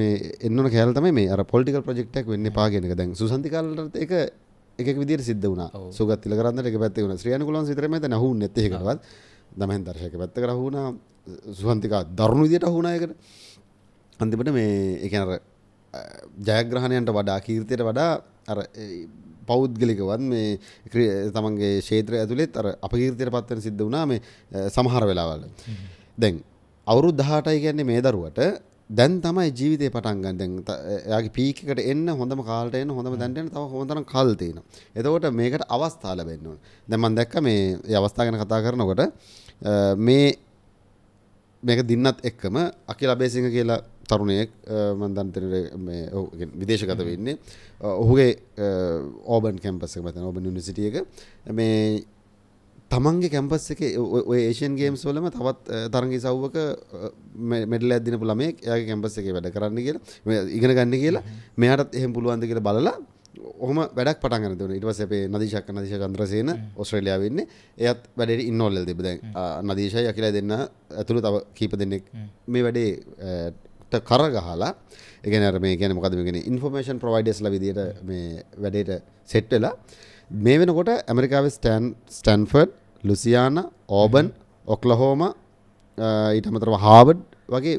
මේ එන්නන කෑල් තමයි මේ අර පොලිටිකල් ප්‍රොජෙක්ට් එකක් වෙන්න එපා කියන එක දැන් සුසන්ති කාලේට ඒක එකක විදිහට සිද්ධ වුණා සුගත් තිලකරන්දට එක පැත්තේ වුණා ශ්‍රී අනුකූලන් සිතරේ මම දැන් අහුන්නේ නැත්තේ ඒකවත් දමෙන් දර්ශක පැත්තක රහුණා සුසන්තිකා දරුණු විදිහට අහුණා ඒකට අන්තිමට මේ ඒ කියන්නේ ජයග්‍රහණයන්ට වඩා කීර්තියට වඩා අර පෞද්ගලිකවත් මේ තමන්ගේ ශේත්‍ර ඇතුළෙත් අර අපකීර්තියට පත්වන සිද්ධ වුණා මේ සමහර වෙලාවල්. දැන් අවුරුදු 18යි කියන්නේ මේ දරුවට දැන් තමයි ජීවිතේ පටන් ගන්න. දැන් එයාගේ පීක් එකට එන්න හොඳම කාලට එන්න හොඳම දැනට එන්න තව හොඳනම් කල් තියෙනවා. එතකොට මේකට අවස්ථා ලැබෙන්න ඕන. දැන් මම දැක්ක මේ ඒ අවස්ථාව ගැන කතා කරනකොට මේ මේක දින්නත් එක්කම අකිල අබේසිංහ කියලා තරුණයෙක් මන්දන්තනට විදේශගත වෙන්නේ ඔහුගේ ඕබන් කැම්පස්සක මතන ඔබ නිසිටියක මේ තමන්ගේ කැම්පස් එක ඒෂන් ගේම්ස් වලම තවත් තරග සව්වක මෙඩල ඇදින පුළමෙක් යාගේ කැම්පස් එක වැඩ කරන්න කියලා ඉගෙන ගන්න කියලා මෙයාටත් එහෙම පුළුවන්ද කියලා බලලා ඔහම වැඩක් පටන්ග දන ඉට පසේ නදිශක් නදිශ කන්ද්‍රසයන ඔස්ට්‍රලයා වෙන්න එයත් වැඩට ඉන්නොල්ල දෙබද නදේශය යකිලා දෙන්න ඇතුළු තව කීප දෙන්නෙක් මේ වැඩේ ට කර ගහලා එකන මේ ගැන මොකද ගෙන ඉන්ෆර්මේෂන් ප්‍රවයිඩස්ල විදිට මේ වැඩට සෙට්ටලා මේ වෙනකොට ඇමරිකාව ස්ටන් ස්ටන්ෆර්ඩ් ලුසියාන ඕබන් ඔක්ලහෝම ඊටමතරව හාවඩ් වගේ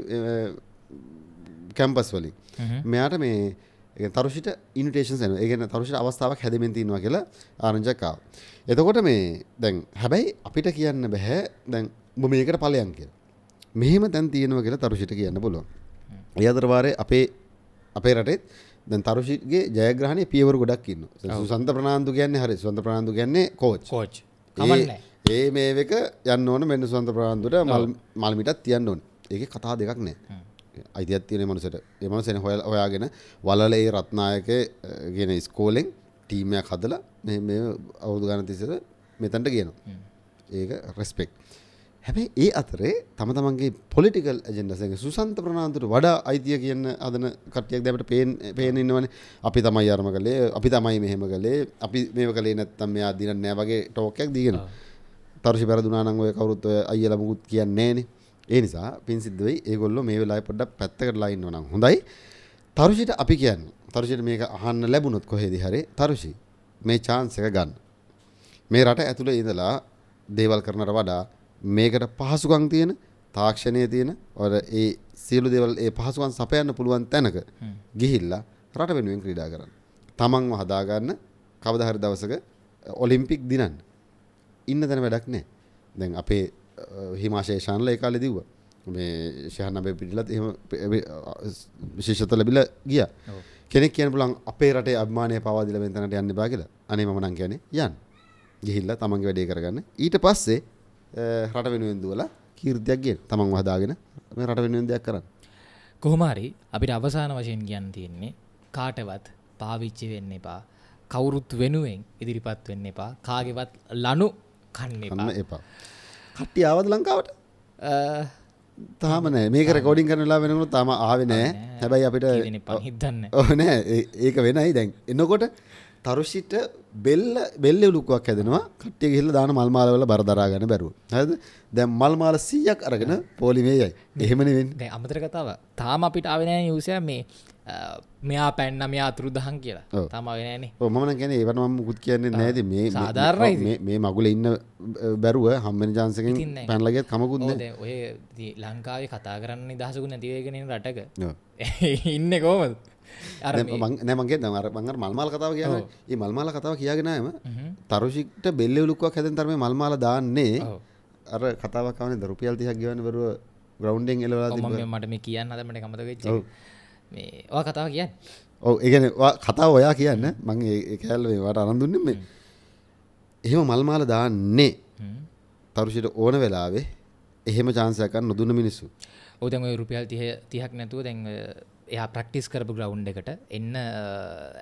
කැම්පස් වලින් මෙයාට මේ තරුෂිට ඉන්ටේෂන් න එකන තරුෂට අවස්ථාවක් හැදමෙන්තිවා කියලා ආරංචකාව. එතකොට මේ දැන් හැබැයි අපිට කියන්න බැහැ දැන් මේකට පලයන් කිය මෙහෙම තැන් තියෙනවා කියලා තරුෂිට කියන්න පුළුවන් ඒ අතරවාරය අපේ අපේ රටෙත් දැන් තරුෂිගේ ජයග්‍රහණය පියවර ගොඩක් ඉන්න සුසන්ත ප්‍රනාාන්දු ගැන්න හරි සුවන්ත ප්‍රනාාන්දු ගැන්නේ කෝච් කෝච් ඒ මේක යන්න ඕන මෙන්න සුවන්ත ප්‍රාන්දුට මල්මිටත් තියන්න ඕන ඒක කතා දෙකක් නෑ අයිතිත් තියෙන මනුසට එමනුසෙන හොයල් ඔයාගෙන වලල ඒ රත්නායක ගෙන ස්කෝලෙන් ටීමයක් හදලා අවුදු ගණ තිසර මෙතන්ට කියනවා ඒක රෙස්පෙක්් හැබැයි ඒ අතරේ තම තමන්ගේ පොලිටිකල් ජෙන්ඩසක සුසන්ත ප්‍රනාන්තුට වඩා අයිතිය කියන්න අදන කටයක් දැට පේෙන් පේන ඉන්නවන අපි තමයි අරම කලේ අපි තමයි මෙහෙම කලේ අපි මේ කලේ නැත්තම් මෙයා දින නෑ වගේ ටෝකයක් දීගෙන තර්ශි පැරදුනානංගය කවරුත් අයිල මුකුත් කියන්නේනේ ඒ නිසා පින් සිද්ධවෙයි ඒගොල්ලො මේ වෙලායි පොඩ්ඩ පැත්තකට ලයින්න නම් හොඳයි තරුෂිට අපි කියන්න තරුෂිට මේක අහන්න ලැබුණොත් කොහෙදි හරි තරුෂි මේ චාන්ස එක ගන්න මේ රට ඇතුළ ඉඳලා දේවල් කරනට වඩා මේකට පහසුකම් තියෙන තාක්ෂණයේ තියෙන ඔර ඒ සියලු දේවල් ඒ පහසුකම් සපයන්න පුළුවන් තැනක ගිහිල්ලා රට වෙනුවෙන් ක්‍රීඩා කරන්න. තමන්ව හදාගන්න කවදා හරි දවසක ඔලිම්පික් දිනන්න. ඉන්න තැන වැඩක් නැහැ. දැන් අපේ හිමාශේෂාන්ලා ඒ කාලේ දිව්වා. මේ ශහන අපේ පිටිලත් එහෙම විශේෂත ලැබිලා ගියා. කෙනෙක් කියන්න පුළුවන් අපේ රටේ අභිමානය පවා දීලා මෙතනට යන්න එපා කියලා. අනේ මම නම් කියන්නේ යන්න. ගිහිල්ලා තමන්ගේ වැඩේ කරගන්න. ඊට පස්සේ රට වෙනුවෙන් දුවලා කීර්තියක් ගෙන තමන් හදාගෙන මේ රට වෙනුවෙන් දෙයක් කරන්න. කොහොමහරි අපිට අවසාන වශයෙන් කියන්න තියෙන්නේ කාටවත් පාවිච්චි වෙන්න එපා. කවුරුත් වෙනුවෙන් ඉදිරිපත් වෙන්න එපා. කාගේවත් ලනු කන්න එපා. කට්ටිය ආවද ලංකාවට? තාම නෑ මේක රෙකෝඩින් කරන වෙලාව වෙනකොට තාම ආවේ නෑ. හැබැයි අපිට හිතන්න. ඕ නෑ ඒක වෙනයි දැන්. එනකොට තරුෂිට බෙල්ල බෙල්ල ලුකුවක් හැදෙනවා කට්ටිය ගිහිල්ලා දාන මල් මාල වල බර දරා ගන්න බැරුව. හරිද? දැන් මල් මාල 100ක් අරගෙන පොලිමේ යයි. එහෙම නෙවෙන්නේ. දැන් අමතර කතාව. තාම අපිට ආවේ නැහැ නිවුස් එක මේ මෙයා පැන්න මෙයා අතුරුදහන් කියලා. තාම ආවේ නැහනේ. ඔව් මම නම් කියන්නේ ඒවට මම මුකුත් කියන්නේ නැහැ ඉතින් මේ සාධාරණයි. මේ මගුල ඉන්න බැරුව හැම වෙන chance එකකින් පැනලා ගියත් කමකුත් නැහැ. ඔය ලංකාවේ කතා කරන්න නිදහසකුත් නැති වෙගෙන ඉන්න රටක. [LAUGHS] ඉන්නේ කොහමද? නෑමගේ මඟ මල්මාල කතාව කියන ඒ මල්මාල කතාව කියගෙනම තරුෂිට බෙල්ලවලුක්ක් හැතන් තරම මල්මාල දාන්නේ අර කතාවකවන දරුපියල් තිහක් ගවන්න වරුව ග්‍රවන්්ඩෙන් එලලා මටම කියන්න අදමට කමත මේ ඕ කතාව කියන්න ඔව ඒගැන කතාව ඔයා කියන්න මං කැල්වට අනඳුන්න මේ එහෙම මල්මාල දාන්නේ තරුෂිට ඕන වෙලාවේ එහෙම චාන්සයකන් නොදුන්න මිනිස්සු ඕතන් රුපියල් තිහ තිහක් නැතුව දැන් එයා ප්‍රක්ටිස් කරපු ග්‍රවුන්් එකට එන්න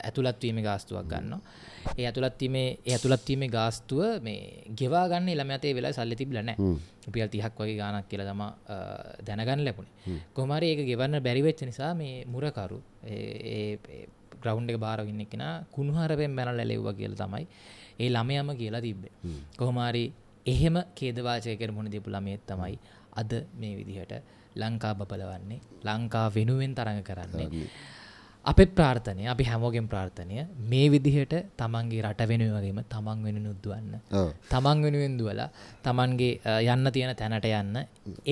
ඇතුළත්වීම ගාස්තුවක් ගන්න ඒ ඇතුළත්ීමේ ඒ ඇතුළත්වීමේ ගාස්තුව මේ ගෙවා ගන්න ළමතේ වෙලා සල්ලි තිබලන උපියල් තිහක් වගේ ගානක් කියල තම දැනගන්න ලැබුණේ කොමරි ඒක ගෙවන්න බැරිවෙච්ච නිසා මේ මුරකරු ග්‍රවන්් එක බාරගන්න එකෙන කුණහරපෙන් බැනල ලෙව්ව කියල තමයි ඒ ළමයම කියලා තිබ්බේ කොහොමාරි එහෙම කේදවාචයකට මුණ දීපු ළමයෙක් තමයි අද මේ විදිහට ලංකා බබලවන්නේ ලංකා වෙනුවෙන් තරඟ කරන්නේ අපිත් ප්‍රාර්ථනය අපි හැමෝගෙන් ප්‍රාර්ථනය මේ විදිහට තමන්ගේ රට වෙනුවගේම තමන් වෙන නුද්දුවන්න තමන් වෙනුවෙන් දුවලා තමන්ගේ යන්න තියෙන තැනට යන්න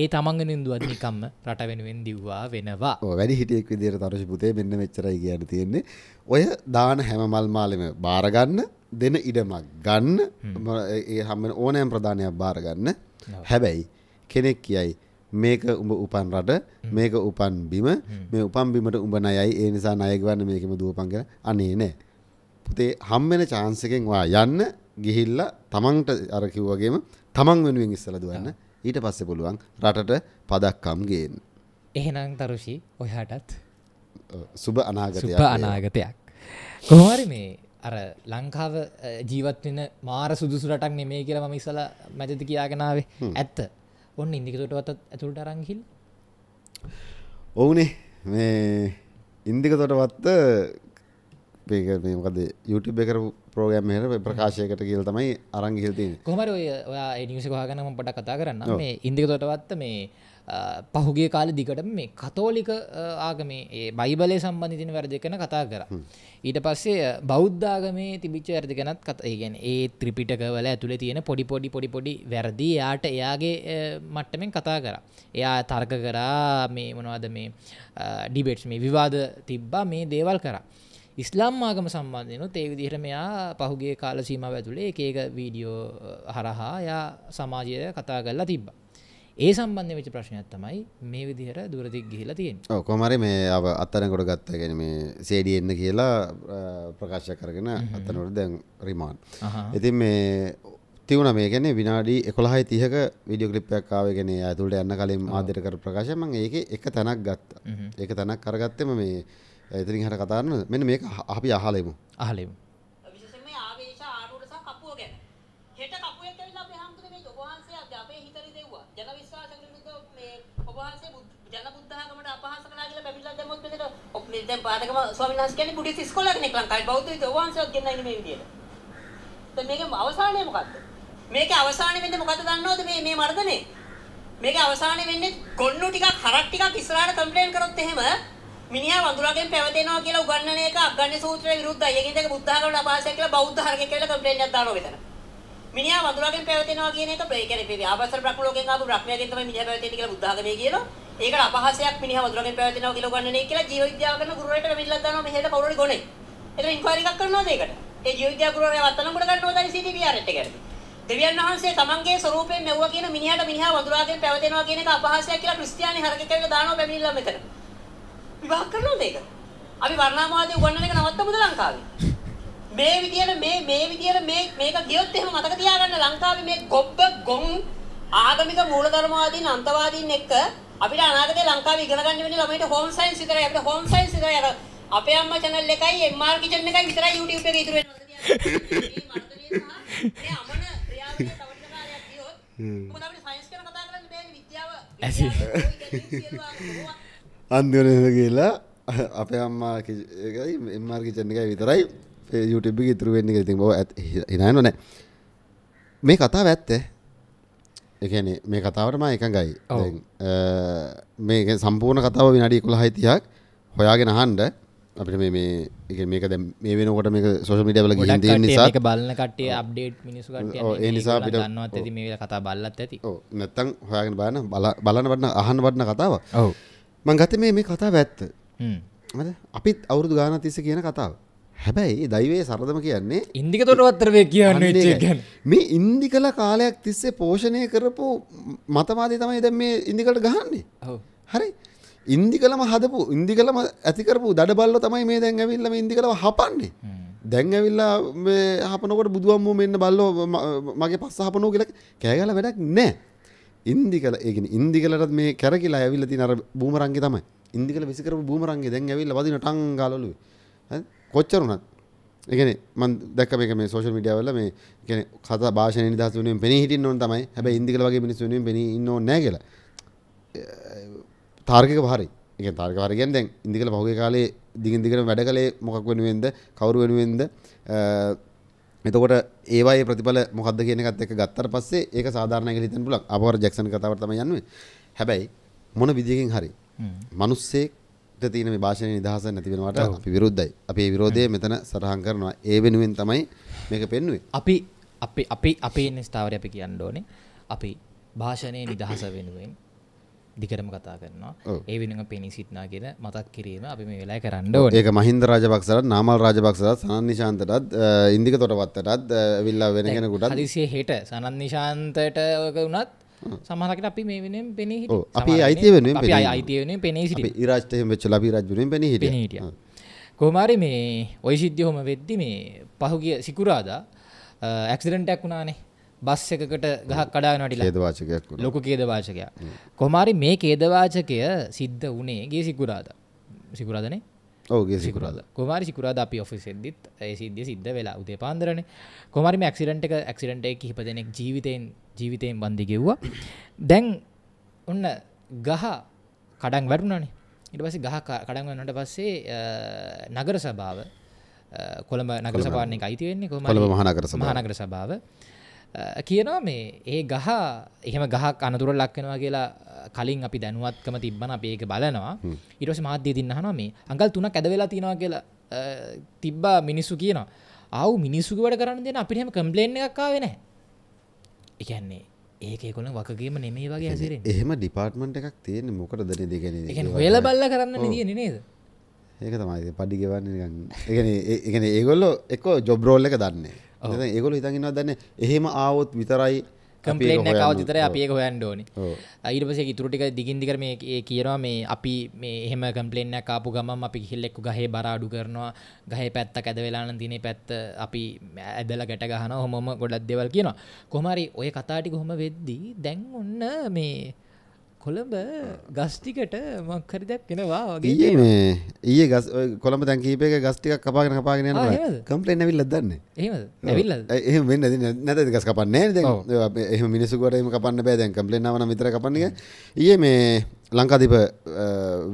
ඒ තමන් වෙනින් දුවත්නිකම්ම රට වෙනුවෙන් දිව්වා වෙනවා වැඩි හිටියෙක් විදිර තරශ පුතේ මෙන්න මෙච්චරයි කියන්න තියෙන්නේ ඔය දාන හැමමල් මාලම බාරගන්න දෙන ඉඩමක් ගන්න ඒ හම ඕනෑම් ප්‍රධානයක් බාරගන්න හැබැයි කෙනෙක් කියයි මේක උඹ උපන් රට මේක උපන් බිම මේ උපන් බිමට උඹ ණයයි ඒ නිසා ණය ගවන්න මේකෙම දුවපන් කියලා අනේ නෑ පුතේ හම්බෙන chance එකෙන් ඔයා යන්න ගිහිල්ලා තමන්ට අර කිව්වාගේම තමන් වෙනුවෙන් ඉස්සලා දුවන්න ඊට පස්සේ පුළුවන් රටට පදක්කම් ගේන්න එහෙනම් තරුෂි ඔයාටත් සුබ අනාගතයක් සුබ අනාගතයක් කොහොමරි මේ අර ලංකාව ජීවත් වෙන මාර සුදුසු රටක් නෙමෙයි කියලා මම ඉස්සලා මැදදී කියාගෙන ආවේ ඇත්ත ඔන්න ඉදිකතොටත් ඇතුළට අරංහිල් ඔවුනේ මේ ඉන්දික තොටවත්ත පේකද YouTube එකරපු පෝගම් හර ප්‍රකාශයකට කියල තමයි අරං හිල්තින් කොමර ඔයා නිසකවාගනම පට කතා කරන්න මේ ඉන්දික තොටවත්ත මේ පහුගේ කාල දිකට මේ කතෝලික ආගමේ ඒ බයිබලය සම්බන්ධතින වැරදිකන කතා කර. ඊට පස්සේ බෞද්ධාගමේ තිබිච්ච වැරදිගෙනත් කත ඒගැන ඒ ත්‍රිපිටකවල ඇතුළේ තියෙන පොඩි පොඩි පොඩි පොඩි වැරදි යාට එයාගේ මට්ටමෙන් කතා කර. එයා තර්ක කරා මේ මොනවද මේ ඩිබෙට්ස් මේ විවාද තිබ්බා මේ දේවල් කරා. ඉස්ලාම් ආගම සම්බන්ධයනොත් ඒ විදිහට මෙයා පහුගේ කාල සීමාව ඇතුලේ එක එක වීඩියෝ හරහා යා සමාජය කතා කරලා තිබ්බා. ඒ සම්බන්ධ වෙච්ච ප්‍රශ්නයක් තමයි මේ විදිහට දුරදික් ගිහිලා තියෙන්නේ. ඔව් කොහමර මේ අත්තරනකොට ගත්ත يعني මේ සේඩි එන්න කියලා ප්‍රකාශ කරගෙන අත්තරනකොට දැන් රිමාන්ඩ්. ඉතින් මේ තිවුණ මේ කියන්නේ විනාඩි 11:30ක වීඩියෝ ක්ලිප් එකක් ආවේ කියන්නේ ඇතුළට යන්න කලින් ආදිර කර ප්‍රකාශය මම ඒකේ එක තැනක් ගත්තා. ඒක තැනක් අරගත්තෙම මේ එතනින් හර කතා කරන මෙන්න මේක අපි අහලෙමු. අහලෙමු. විශේෂයෙන්ම ආවේශ ආරූඪ සහ කපුව ගැන. හෙට කපුවෙක් කියලා අපි හම්බුනේ මේ ඔබ වහන්සේ අපි අපේ හිතරි දෙව්වා. ජන විශ්වාස කරන මේ ඔබ වහන්සේ ජන බුද්ධාගමට අපහාස කළා කියලා බැබිලා දැම්මොත් මෙතන ඔබ මේ දැන් පාදකම ස්වාමීන් වහන්සේ කියන්නේ බුද්ධිස් ඉස්කෝලේ කෙනෙක් ලංකාවේ බෞද්ධ විද ඔබ වහන්සේවත් ගෙන්නන්නේ මේ විදියට. දැන් මේකේ අවසානය මොකද්ද? මේකේ අවසානය වෙන්නේ මොකද්ද දන්නවද මේ මේ මර්ධනේ? මේකේ අවසානය වෙන්නේ ගොන්නු ටිකක් හරක් ටිකක් ඉස්සරහට කම්ප්ලේන් කරොත් එහෙම මිනිහා වඳුරගෙන් පැවතෙනවා කියලා උගන්වන එක අග්ගන්නේ සූත්‍රයේ විරුද්ධයි. ඒකෙන් දෙක බුද්ධ ආගමට අපාසය කියලා බෞද්ධ හරකෙක් කියලා කම්ප්ලේන්ට් එකක් දානවා මෙතන. මිනිහා වඳුරගෙන් පැවතෙනවා කියන එක ඒ කියන්නේ ආවසර බ්‍රහ්මලෝකයෙන් ආපු බ්‍රහ්මයාගෙන් තමයි මිනිහා පැවතෙන්නේ කියලා බුද්ධ ආගමේ කියනවා. ඒකට අපහාසයක් මිනිහා වඳුරගෙන් පැවතෙනවා කියලා උගන්වන්නේ කියලා ජීව විද්‍යාව කරන ගුරුවරයෙක්ට මෙමිල්ලක් දානවා මෙහෙට කවුරු හරි ගොනේ. එතන ඉන්ක්වයරි එකක් කරනවාද ඒකට? ඒ ජීව විද්‍යා ගුරුවරයා වත්තනම් කොට ගන්නවද CCTVR එකට? දෙවියන් වහන්සේ තමන්ගේ ස්වරූපයෙන් මෙව්වා කියන මිනිහාට මිනිහා වඳුරගෙන් පැවතෙනවා කියන එක අපහාසයක් කියලා ක්‍රිස්තියානි හරකෙක් කියලා දානවා පැමිණිලා මෙතන. විවාහ කරනවද ඒක? අපි වර්ණාමාදී උගන්වන එක නවත්තමුද ලංකාවේ? මේ විදියට මේ මේ විදියට මේ මේක ගියොත් එහෙම මතක තියාගන්න ලංකාවේ මේ ගොබ්බ ගොන් ආගමික මූලධර්මවාදීන් අන්තවාදීන් එක්ක අපිට අනාගතේ ලංකාවේ ඉගෙන ගන්න වෙන්නේ ළමයිට හෝම් සයන්ස් විතරයි අපිට හෝම් සයන්ස් විතරයි අර අපේ අම්මා channel එකයි MR kitchen එකයි විතරයි YouTube එකේ ඉතුරු වෙන්නේ. ඇසි අන්දිවනට [LAUGHS] කියලා අප අම්මා එම්මාර්කිචන එක විතරයි යුටබි ඉතුරුවෙන්න ති බව හිනා නොනෑ මේ කතා ඇත්ත එකන මේ කතාවටම එකඟයි මේ සම්පූර්ණ කතාව විනාඩි කුළ හිතියක් හොයාගෙන හන්ඩ අපිට මේ මේක දැ මේ වෙනකොට මේ සොස මිට බල නිසා බලන්න කටේ අප්ඩේට් මිනිසු නිසා පිට න්නවා ඇති මේ කතා බල්ලත් ඇති නැත්තං හොයාගෙන බලන බලන්න වන්න අහන් වටන කතාව ඔවු මං ගත මේ මේ කතා වැත්ත අපිත් අවුරුදු ගාන තිස්ස කියන කතාව හැබැයි දයිවේ සරදම කියන්නේ ඉන්දික තොටවත්තරය කියන්න මේ ඉන්දිකල කාලයක් තිස්සේ පෝෂණය කරපු මතවාදය තමයි දැ මේ ඉදිකට ගහන්නේ හරි ඉන්දිකලම හදපු ඉන්දිකලම ඇතිකරපු දඩබල්ල තමයි මේ දැන් ඇවිල්ලම ඉදිකලව හපන්නේ දැන් ඇවිල්ලා හපනකොට බුදුවම්ම මෙන්න බල්ලෝ මගේ පස්ස හපනෝ කියලක් කෑගල වැඩක් නෑ ඉන්දිකල ඒගෙන ඉන්දිකලටත් මේ කැරකිලා ඇවිල්ල තින අර බූමරන්ගේ තමයි ඉන්දිකල විසිකර බූමරන්ගේ දැන් ඇවිල්ල වදින ටංගාලලු කොච්චරුණත් එකන මන් දැක් මේ මේ සෝෂල් මිඩියවල මේ එකන කත භාෂන නිදහසුනෙන් පෙන හිටින් නොන් තමයි හැබ ඉදිකල වගේ මිනිස්සුනෙන් පෙන ඉන්න නැගල තාර්ගක පහරි එක තාර්කවාරගෙන් දැන් ඉදිකල පහුගේ කාලේ දිගින් දිගට වැඩ කලේ මොකක් වෙනුවෙන්ද කවරු වෙනුවෙන්ද එතකොට ඒවායේ ප්‍රතිඵල මොකක්ද කියන එකත් එක්ක ගත්තට පස්සේ ඒක සාධාරණයි කියලා හිතන්න පුළුවන්. අපවර ජැක්සන් කතාවට තමයි යන්නේ. හැබැයි මොන විදියකින් හරි මිනිස්සෙක්ට තියෙන මේ භාෂණයේ නිදහස නැති වෙනවට අපි විරුද්ධයි. අපි ඒ විරෝධය මෙතන සටහන් කරනවා. ඒ වෙනුවෙන් තමයි මේක පෙන්වුවේ. අපි අපි අපි අපේ ඉන්න ස්ථාවරය අපි කියන්න ඕනේ. අපි භාෂණයේ නිදහස වෙනුවෙන් දිගටම කතා කරනවා ඒ වෙනම පෙනී සිටනා කියෙන මතක් කිරීම අපි මේ වෙලා කරන්න ඒක මහින්ද රජපක්සරත් නාමල් රජපක්සරත් සනන්නිශාන්තටත් ඉන්දික තොටවත්තටත් විල්ලා වෙනගෙනකුට හදිසිේ හෙට සනන්නිශාන්තයට ඕක වුණත් සමහරකට අපි මේ වෙන පෙනී අපි අයිති වෙන අයිතියන පෙනී සිට රාජ්තයම වෙච්ච ලබි රජුනෙන් පෙනී හිට හිටිය කෝමාරි මේ ඔය සිද්ධියහොම වෙද්දි මේ පහුගිය සිකුරාදා ඇක්සිඩෙන්ටක් වුණානේ බස් එකකට ගහක් කඩාගෙන වටිලා ඛේදවාචකයක් වුණා. ලොකු ඛේදවාචකයක්. කොහොම හරි මේ ඛේදවාචකය සිද්ධ වුණේ ගේ සිකුරාදා. සිකුරාදානේ? ඔවගේ සිකුරාද කොමරි සිකුරාද අපි ඔෆිසිෙදදිත් ඒ සිද්ධිය සිද්ධ වෙලා උදේ පාන්දරන කොමරිම ඇක්සිඩට් එක ඇක්සිඩට එක හිප දෙනෙක් ජීවිතයෙන් ජීවිතයෙන් බන්ධිගෙව්වා දැන් ඔන්න ගහ කඩන් වැටුණනේ ඉට පස ගහ කඩන් වන්නට පස්සේ නගර සභාව කොළඹ නගර සපානය අයිතිවෙන්නේ කොම මහනකර මහනකර සභාව කියනවා මේ ඒ ගහ එහෙම ගහක් අනතුර ලක්වෙනවා කියලා කලින් අපි දැනුවත්කම තිබන අපඒක බලනවා ඉරස මාධ්‍යය තින්නහනවා මේ අඟල් තුන ඇදවෙලා තියෙනවා කියලා තිබ්බා මිනිස්සු කියනවා අවු මිනිස්සුකට කරන්න දෙන අපිහම කම්පලේන් එකක්කා වෙන එකන්නේ ඒකකොල වකගේම නෙමේ වගේ හැසිර එහෙම ඩිපාර්ට්මට එකක් තියෙන මොකට දන දෙගෙන වෙල බල්ල කරන්න තියෙන නේද ඒක තමයි පඩි ගෙවන්න එකන ඒගොල්ලො එක ජොබ්රෝල්ල එක දන්නේ ඒගොල හිතගෙනවා දන්න එහෙම ආවොත් විතරයි කම්පලේන කවතර අපියක හොයන් ඕනි අයිරපසේ ඉතුරටික දිගින්දිකර මේ කියනවා මේ අපි මේ එහෙම කම්පලේන කාපු ගමම් අපි හිල්ලෙක්කු ගහේ බරාඩු කරනවා ගහේ පැත්ත ඇද වෙලාන දින පැත් අපි ඇදල ගැට ගහන හොම ගොඩක් දෙවල් කියනවා කොමරි ඔය කතාටි කොහොම වෙද්දී දැන් ඔන්න මේ කොළඹ ගස්ටිකට මක්කරිදයක් කෙනවා වගේ මේ ඒ ගස් කොළඹ තැන් කීපේ ගස්ටික කපාගෙන කපාගෙන යන කම්පලේන් ඇවිල්ල දන්න ඒවිල්ල එහම වෙන්න නැත ගස් කපන්නේ එහ මිනිසුකරම කපන්න බෑදැන් කම්පලේනවන විතර කපන්නක ඒ මේ ලංකාධිප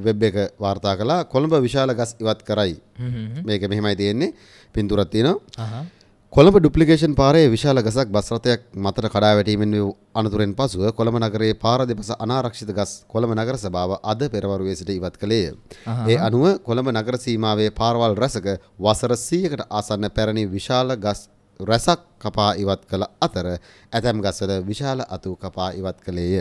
වෙබ් එක වාර්තා කලා කොළඹ විශාල ගස් ඉවත් කරයි මේක මෙහෙමයි තියෙන්නේ පින්තුරත්තිනවා කොළඹ ඩුප්ලිකේෂන් පාරේ විශාල ගසක් බස් රථයක් මතට කඩා වැටීමෙන් වූ අනතුරෙන් පසුව කොළඹ නගරයේ පාර දෙපස අනාරක්ෂිත ගස් කොළඹ නගර සභාව අද පෙරවරුවේ සිට ඉවත් කළේය. ඒ අනුව කොළඹ නගර සීමාවේ පාරවල් රැසක වසර 100කට ආසන්න පැරණි විශාල ගස් රැසක් කපා ඉවත් කළ අතර ඇතැම් ගස්වල විශාල අතු කපා ඉවත් කළේය.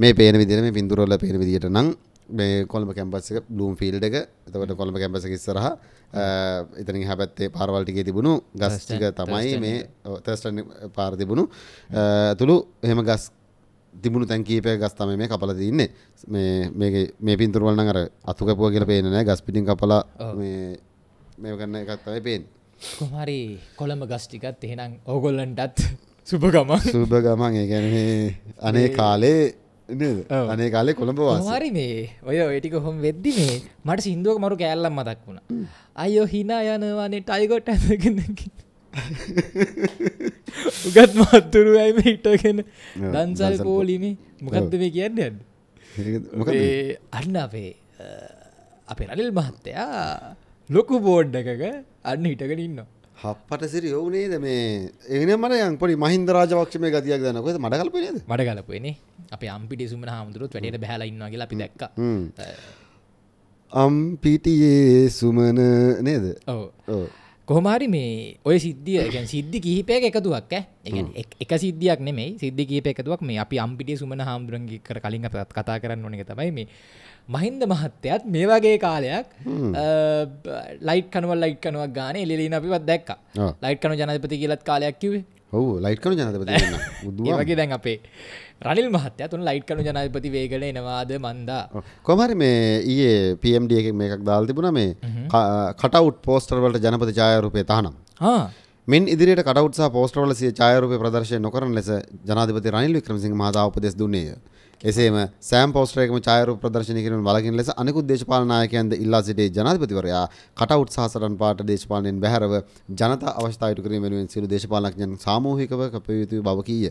මේ පේන විදිහට මේ පින්දුරවල පේන විදිහට නම් මේ කොළඹ කැම්පස් එක බ්ලූම් ෆිල්ඩ් එක එතකොට කොළඹ කැම්පස් එක ඉස්සරහා එතන එහා පැත්තේ පාරවල් ටිකේ තිබුණු ගස් ටික තමයි මේ තර්ස්ටන් පාර තිබුණු තුළු එහෙම ගස් තිබුණු තැන් කීපයක ගස් තමයි මේ කපලා තින්නේ මේ මේකේ මේ පින්තූර වල නම් අර අතු කැපුවා කියලා පේන්නේ නැහැ ගස් පිටින් කපලා මේ මේව ගන්න එකක් තමයි පේන්නේ කොහොම හරි කොළඹ ගස් ටිකත් එහෙනම් ඕගොල්ලන්ටත් [LAUGHS] සුබ ගමන් සුබ ගමන් ඒ කියන්නේ අනේ කාලේ අනේ කාලෙ කොළඹ වාරි මේ ඔය ඔටික හොම වෙද්දි මේ මට සිින්දුවක මරු කෑල්ලම් මතක් වුණ අයෝ හිනා යනවානේ ටයිගොට් ඇගෙන උගත් මත්තුරු ඇයිම හිටගෙන දන්සල් පෝලිමේ මොකක්ද මේ කියන්න ඇ අන්න අපේ අපේ රනිල් මහත්තයා ලොකු බෝඩ්ඩකක අන්න හිටගෙන ඉන්නවා හප්පට සිරි ඔවුනේද මේ එන මට පොඩි මහින්ද රාජවක්ෂ මේ ගතියක් දන්න කොද මට කලපනේද මට කලපන අප අම්පිටි සුම හාමුදුරුත් වැඩට බැලඉන්නගේ ලි දක් අම්පිටියේ සුමන නේද ඕ කොහමහරි මේ ඔය සිද්ධිය සිද්ධි කිහිපයක එකතුවක් එක සිද්ධියක් නෙමේ සිද්ධි කීප එකතුවක් මේ අපි අම්පිටිය සුමන හාමුදුරන්ගේ කර කලින් අපත් කතා කරන්න ඕනක තමයි මේ මහින්ද මහත්තයත් මේ වගේ කාලයක් ලයිට් කනුවල් ලයිට් කනුවක් ගාන එලින අපිවත් දැක් ලයිට් කනු ජනතපති කියලත් කාලයක් කිවේ ඔහු ලයිට් කනු ජනතපති [LAUGHS] වගේ දැන් අපේ රනිල් මහත්තය තුන් ලයිට් කනු ජනාධපති වේගල එනවාද මන්දා කොමර මේ ඒ පMD එක මේකක් දාල් තිබුණ මේ කටවුට් පෝස්ටර්වලට ජනපති ජායරූපය තහනම් මෙන් ඉදිරියට කටවුත්සා පෝස්ටරවල සිය ජායරූපය ප්‍රදර්ශය නොකරන ලෙස ජනාධපති රනිල් වික්‍රමසිංහ මහතාව උපදෙස් දුන්නේය එසේම සෑම් පෝස්ටරයකම ඡායාරූප ප්‍රදර්ශනය කිරීමෙන් වළකින ලෙස අනෙකුත් දේශපාලන නායකයන්ද ඉල්ලා සිටි ජනාධිපතිවරයා කටවුට් සහ සටන් පාට දේශපාලනයෙන් බැහැරව ජනතා අවශ්‍යතා ඉටු කිරීම වෙනුවෙන් සියලු දේශපාලනඥයන් සාමූහිකව කැපවිය යුතු බව කීය.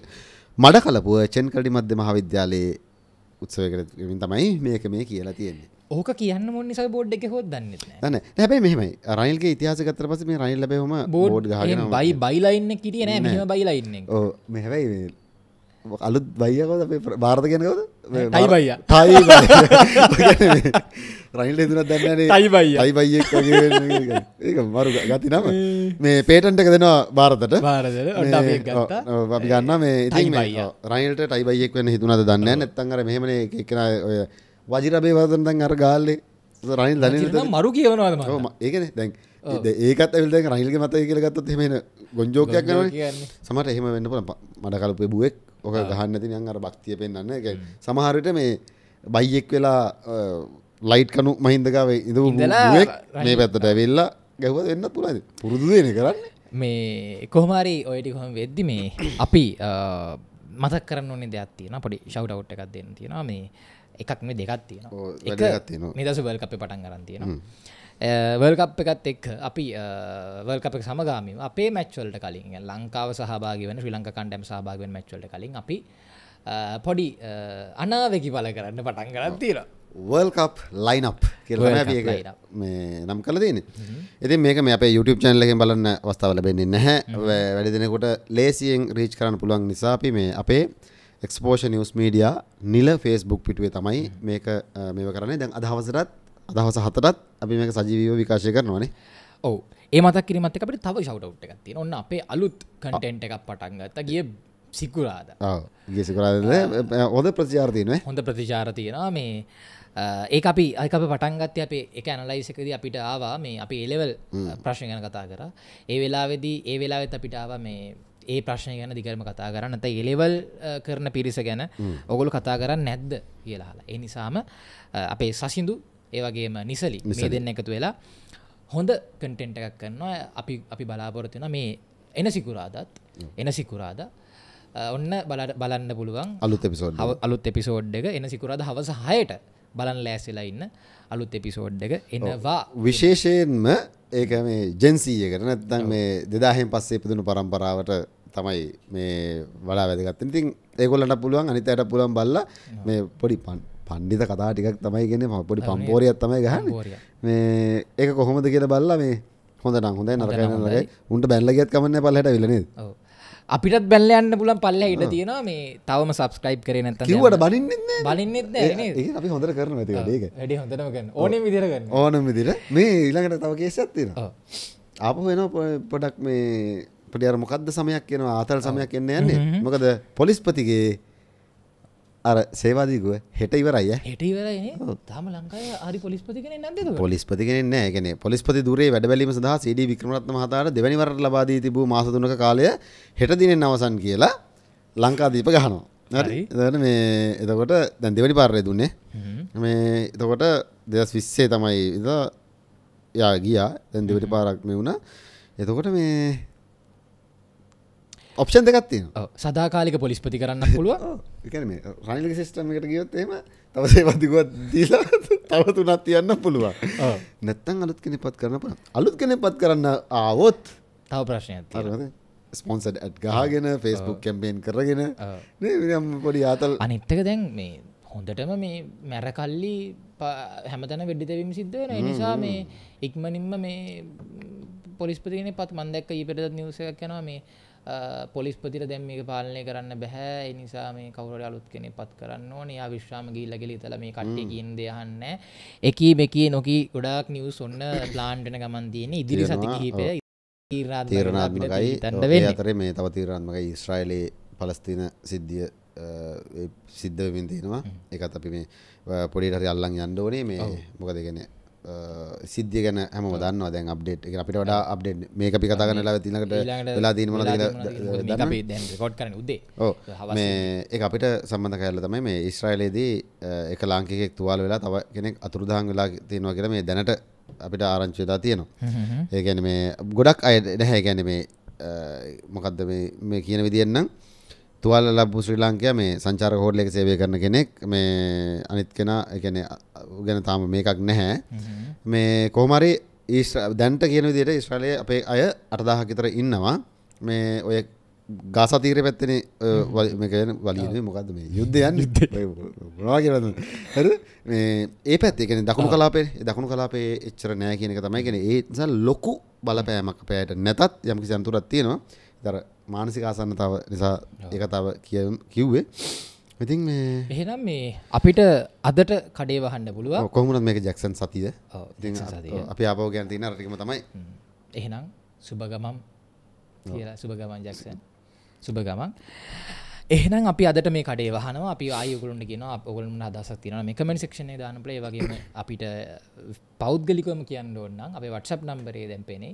මඩකලපුව චෙන්කඩි මධ්‍ය මහාවිද්‍යාලයේ උත්සවයකමින් තමයි මේක මේ කියලා තියෙන්නේ. ඕක කියන්න මොන් නිසා බෝඩ් එක හොත් දන්න න හැබයි මෙමයි රනිල්ගේ ඉතිහාසකතර පස මේ රනිල් ලබහම බෝඩ් ගහ බයි බයිලයින්න කිරිය නෑ මෙම බයිලයින්න මෙහැයි අලුත් බයියකවද භාරත ගැනකවද ටයිබයිය ටයි [LAUGHS] රනිල් දුනත් දැන්නනේ ටයිබයි අයිබයියක් ඒ මරු ගති නම මේ පේටන්ට එක දෙනවා භාරතට අපි ගන්න මේ ඉති රනිල්ට ටයිබයියෙක් වන්න හිතුනද දන්න නැත්තන්ර මෙහමන එකන ඔය වජිරබේ වදන්තන් අර ගාල්ලේ රනිල් දන මරු කියවනවාද ඒකන දැන් ඒකත් ඇවිල්ද රනිල්ග මතය කියලගත්තත් හෙමෙන ගොංජෝකයක් ගන සමට එහෙම වෙන්න පුළ මඩකලපේ බුවෙක් ඕක ගහන්න තිනන් අර භක්තිය පෙන්න්න එක සමහරට මේ බයියෙක් වෙලා ලයිට් කනු මහින්දකාවේ ඉඳ මේ පැත්තට ඇවෙල්ලා ගැව එන්න තුරද පුරුදු දෙන කරන්න මේ කොහමරි ඔයටිකොහම වෙද්දි මේ අපි මතක් කරන්න ඕනේ දෙයක් තියෙන පොඩි ශව්ඩවට් එකක් දෙන්න තියෙනවා මේ එකක් මේ දෙකක් තියෙන එක නිදසු බල්ක අපේ පටන් කරන්න තියෙනවා වල්කප් eh, එකත් එක් අපි වල්කප eh, සමගාමීම අපේ මැච්වල්ට කලින් ලංකාව සහභාග වෙන ශ්‍රී ලංක කණ්ඩම් සභාග වෙන මැච්වල්ට කලින් අපි eh, පොඩි අනාවකි පල කරන්න පටන් කරත් තියෙන වල්කප් ලයිනප් කියලන නම් කල දන ඉති මේක මේ අප YouTube චැනලකින් බලන්න අවස්ථාව ලබෙන්නේ නැහැ වැඩි දෙනකොට ලේසියෙන් රීච් කරන්න පුළුවන් නිසාපි මේ අපේ එක්ස්පෝෂ නිියස් මීඩිය නිල ෆෙස්බුක් පිටුවේ තමයි මේක මේව කරන්නේ දැන් අදහවසරත් අදහස හතරත් අපි මේක සජීවීව විකාශය කරනවානේ ඔව් ඒ මතක් කිරීමත් එක්ක අපිට තව shout out එකක් තියෙනවා. ඔන්න අපේ අලුත් content එකක් පටන් ගත්තා. ගිය සිකුරාද. ඔව්. ගිය සිකුරාද හොඳ ප්‍රතිචාර තියෙනවා. හොඳ ප්‍රතිචාර තියෙනවා මේ ඒ අපි අයික පටන් ගත්ත අපේ එක ඇනලයිසකද අපිට ආවා මේ අපි එලෙවල් ප්‍රශ්න ගැන කතා කර ඒ වෙලාවෙදී ඒ වෙලාවෙත් අපිට ආව මේ ඒ ප්‍රශ්නය ගැන දිගරම කතා කරන්න ඇත එලෙවල් කරන පිරිස ගැන ඔගොලු කතා කරන්න නැද්ද කියලාලා ඒ නිසාම අපේ සසිදු ඒවගේම නිසලි මේ දෙන්න එකතු වෙලා හොඳ කටෙන්ට එකක් කරනවා අපි අපි බලාපොරතින මේ එන සිකුරාදත් එන සිකුරාද ඔන්න බලන්න පුළුවන් අලුත් එපිසෝඩ් අලුත් එපිසෝඩ් එක එන සිකුරාද හවස හයට බලන් ලෑසෙලා ඉන්න අලුත් එපිසෝඩ් එක එනවා විශේෂයෙන්ම ඒක මේ ජෙන්සීයකට නැත්තන් මේ දෙදාහෙන් පස්සේ පිදුණු පරම්පරාවට තමයි මේ වඩා වැදගත්ත ඉතින් ඒගොල්ලට පුළුවන් අනිතයට පුළුවන් බල්ල මේ පොඩි පන් පණ්ඩිත කතා ටිකක් තමයි ගෙන පොඩි පම්පෝරියක් තමයි ගහන්න මේ ඒක කොහොමද කියලා බල්ලා මේ හොඳ නම් හොඳයි නරක නරකයි උන්ට බැනලා ගියත් කමන්නේ පල්ලෙහාට අවිලනේ ඔව් අපිටත් බැල්ල යන්න පුලන් පල්ල හිට තියෙනවා මේ තවම සබස්ක්‍රයිබ් කරේ නැත්නම් කිව්වට බලින්නෙත් බලින්නෙත් නෑ නේද ඒක අපි හොඳට කරනවා ඒක ඒක වැඩි හොඳටම කරනවා ඕනෙම විදිහට කරනවා ඕනෙම විදිහට මේ ඊළඟට තව කේසයක් තියෙනවා ආපහු වෙනවා පොඩක් මේ පොඩි අර මොකද්ද සමයක් එනවා ආතල් සමයක් එන්න යන්නේ මොකද පොලිස්පතිගේ අර සේවාදීකුව හෙට ඉවරයි හෙට ඉවරයි තම ලංකාව හරි පොලිස්පතිකෙන නද පොලිස්පතිකෙන ැන පොලිස්පති දුරේ වැඩබැලීම සහ සිඩ වික්‍රමත් මහතාර දෙවැනිවර ලබාදී තිබූ මාසතුනක කාලය හෙට දිනෙන් අවසන් කියලා ලංකාදීප ගහනවා දන මේ එතකොට දැන් දෙවැනි පාරය දුන්නේ මේ එතකොට දෙදස් විස්සේ තමයි ඉද යා ගියා දැන් දෙවැනි පාරක් මේ වුණ එතකොට මේ ඔප්ෂන් දෙකත් සදාකාලික පොලිස්පති කරන්න පුළුව රනිල සිිස්ටමකට ගියොත්තේම තවසේ වදිකුවත් දීලා [LAUGHS] තව තුනත් තියන්න පුළුවන් නැත්තන් අලුත් කෙනෙ පත් කරන ප අලුත් කෙනෙ පත් කරන්න ආවොත් තව ප්‍රශ්නය ස්පොන්සඩ් ඇත් ගාගෙන ෆෙස්බුක් කැම්පේෙන් කරගෙන පොඩි ආතල් අනිත්තක දැන් මේ හොඳටම මේ මැරකල්ලි හැමතැන වෙඩිතැවීම සිද්ධන නිසා මේ ඉක්මනින්ම මේ පොලිස්පතින පත් මන්දැක්ක ඊපෙටත් නිවසයක් යනවා මේ පොලිස්පතිර දැම් මේක පාලනය කරන්න බැහැ එනිසා මේ කවුරට අලුත් කෙනෙ පත් කරන්න නයා විශ්වාම ගීල්ලගෙලි තල මේ කට්ටේ ගින් දෙයහන්න එකී මෙකී නොකී ගොඩක් නිවස් ඔන්න ප්ලාන්ටන ගමන් තියන්නේ ඉදිරි සති කීපය තීරණාත්මකයි තැන්ඩවේ අතරේ මේ තව තීරණාත්මකයි ඉස්්‍රයිලයේ පලස්තින සිද්ධිය සිද්ධවෙන් තියෙනවා එකත් අපි මේ පොඩිට හරි අල්ලන් යන්න ඕනේ මේ මොකද ගැන සිද්ධිය ගැන හැම දන්න දැන් අප්ඩේට් එක අපිට වඩා අප්ඩේට් මේක අපි කතා කරනලා තිනකට වෙලා තියෙන මොනවද කියලා අපි දැන් රෙකෝඩ් කරන උදේ ඔව් මේ ඒක අපිට සම්බන්ධ කරලා තමයි මේ ඊශ්‍රායලයේදී එක ලාංකිකයෙක් තුවාල වෙලා තව කෙනෙක් අතුරුදහන් වෙලා තියෙනවා කියලා මේ දැනට අපිට ආරංචි වෙලා තියෙනවා ඒ කියන්නේ මේ ගොඩක් අය නැහැ ඒ කියන්නේ මේ මොකද්ද මේ මේ කියන විදියෙන් නම් තුවාල ලබපු ශ්‍රී ලංකයා මේ සංචාරක හෝටල් එක සේවය කරන කෙනෙක් මේ අනිත් කෙනා ඒ කියන්නේ ගැන තාම මේකක් නැහැ මේ කොහොම හරි දැන්ට කියන විදිහට ඊශ්‍රායලයේ අපේ අය 8000ක් විතර ඉන්නවා මේ ඔය ගාසා තීරය පැත්තනේ මේ කියන්නේ වලියනේ මොකද්ද මේ යුද්ධය යන්නේ මොනවා කියලාද හරි මේ ඒ පැත්තේ කියන්නේ දකුණු කලාපේ දකුණු කලාපේ එච්චර නැහැ කියන එක තමයි කියන්නේ ඒ නිසා ලොකු බලපෑමක් පැයට නැතත් යම්කිසි අන්තරක් තියෙනවා. දර මානසික ආසන්නතාව නිසා ඒ කතාව කිය කිව්වේ ඉතින් මේ එහෙනම් මේ අපිට අදට කඩේ වහන්න පුළුව කොහමුණත් මේක ජැක්සන් සතිද අපි ආපෝ ගැන් තින රටිකම තමයි එහෙනම් සුභගමම් කියලා සුභගමන් ජැක්සන් සුභගමන් එහෙනම් අපි අදට මේ කඩේ වහනවා අපි ආයකුලන්ට කියන ඔගලන්න අදසක් තින මේ කමෙන් ක්ෂණය දානපලේ වගේ අපිට පෞද්ගලිකම කියන්න ඕන්නම් අපේ වට්සප් නම්බරේ දැම්පෙනේ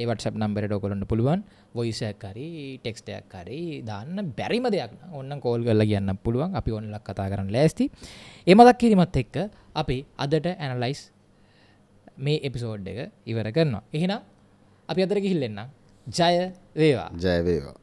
ඒ WhatsApp නම්බරට ඔයගොල්ලන්ට පුළුවන් voice එකක් හරි text එකක් හරි දාන්න බැරිම දෙයක් ඕන්න කෝල් කරලා කියන්න පුළුවන් අපි ඕනෙලක් කතා කරන්න ලෑස්ති ඒ මතක් කිරීමත් එක්ක අපි අදට ඇනලයිස් මේ එපිසෝඩ් එක ඉවර කරනවා එහෙනම් අපි අදට ගිහිල්ලා එන්න ජය වේවා ජය වේවා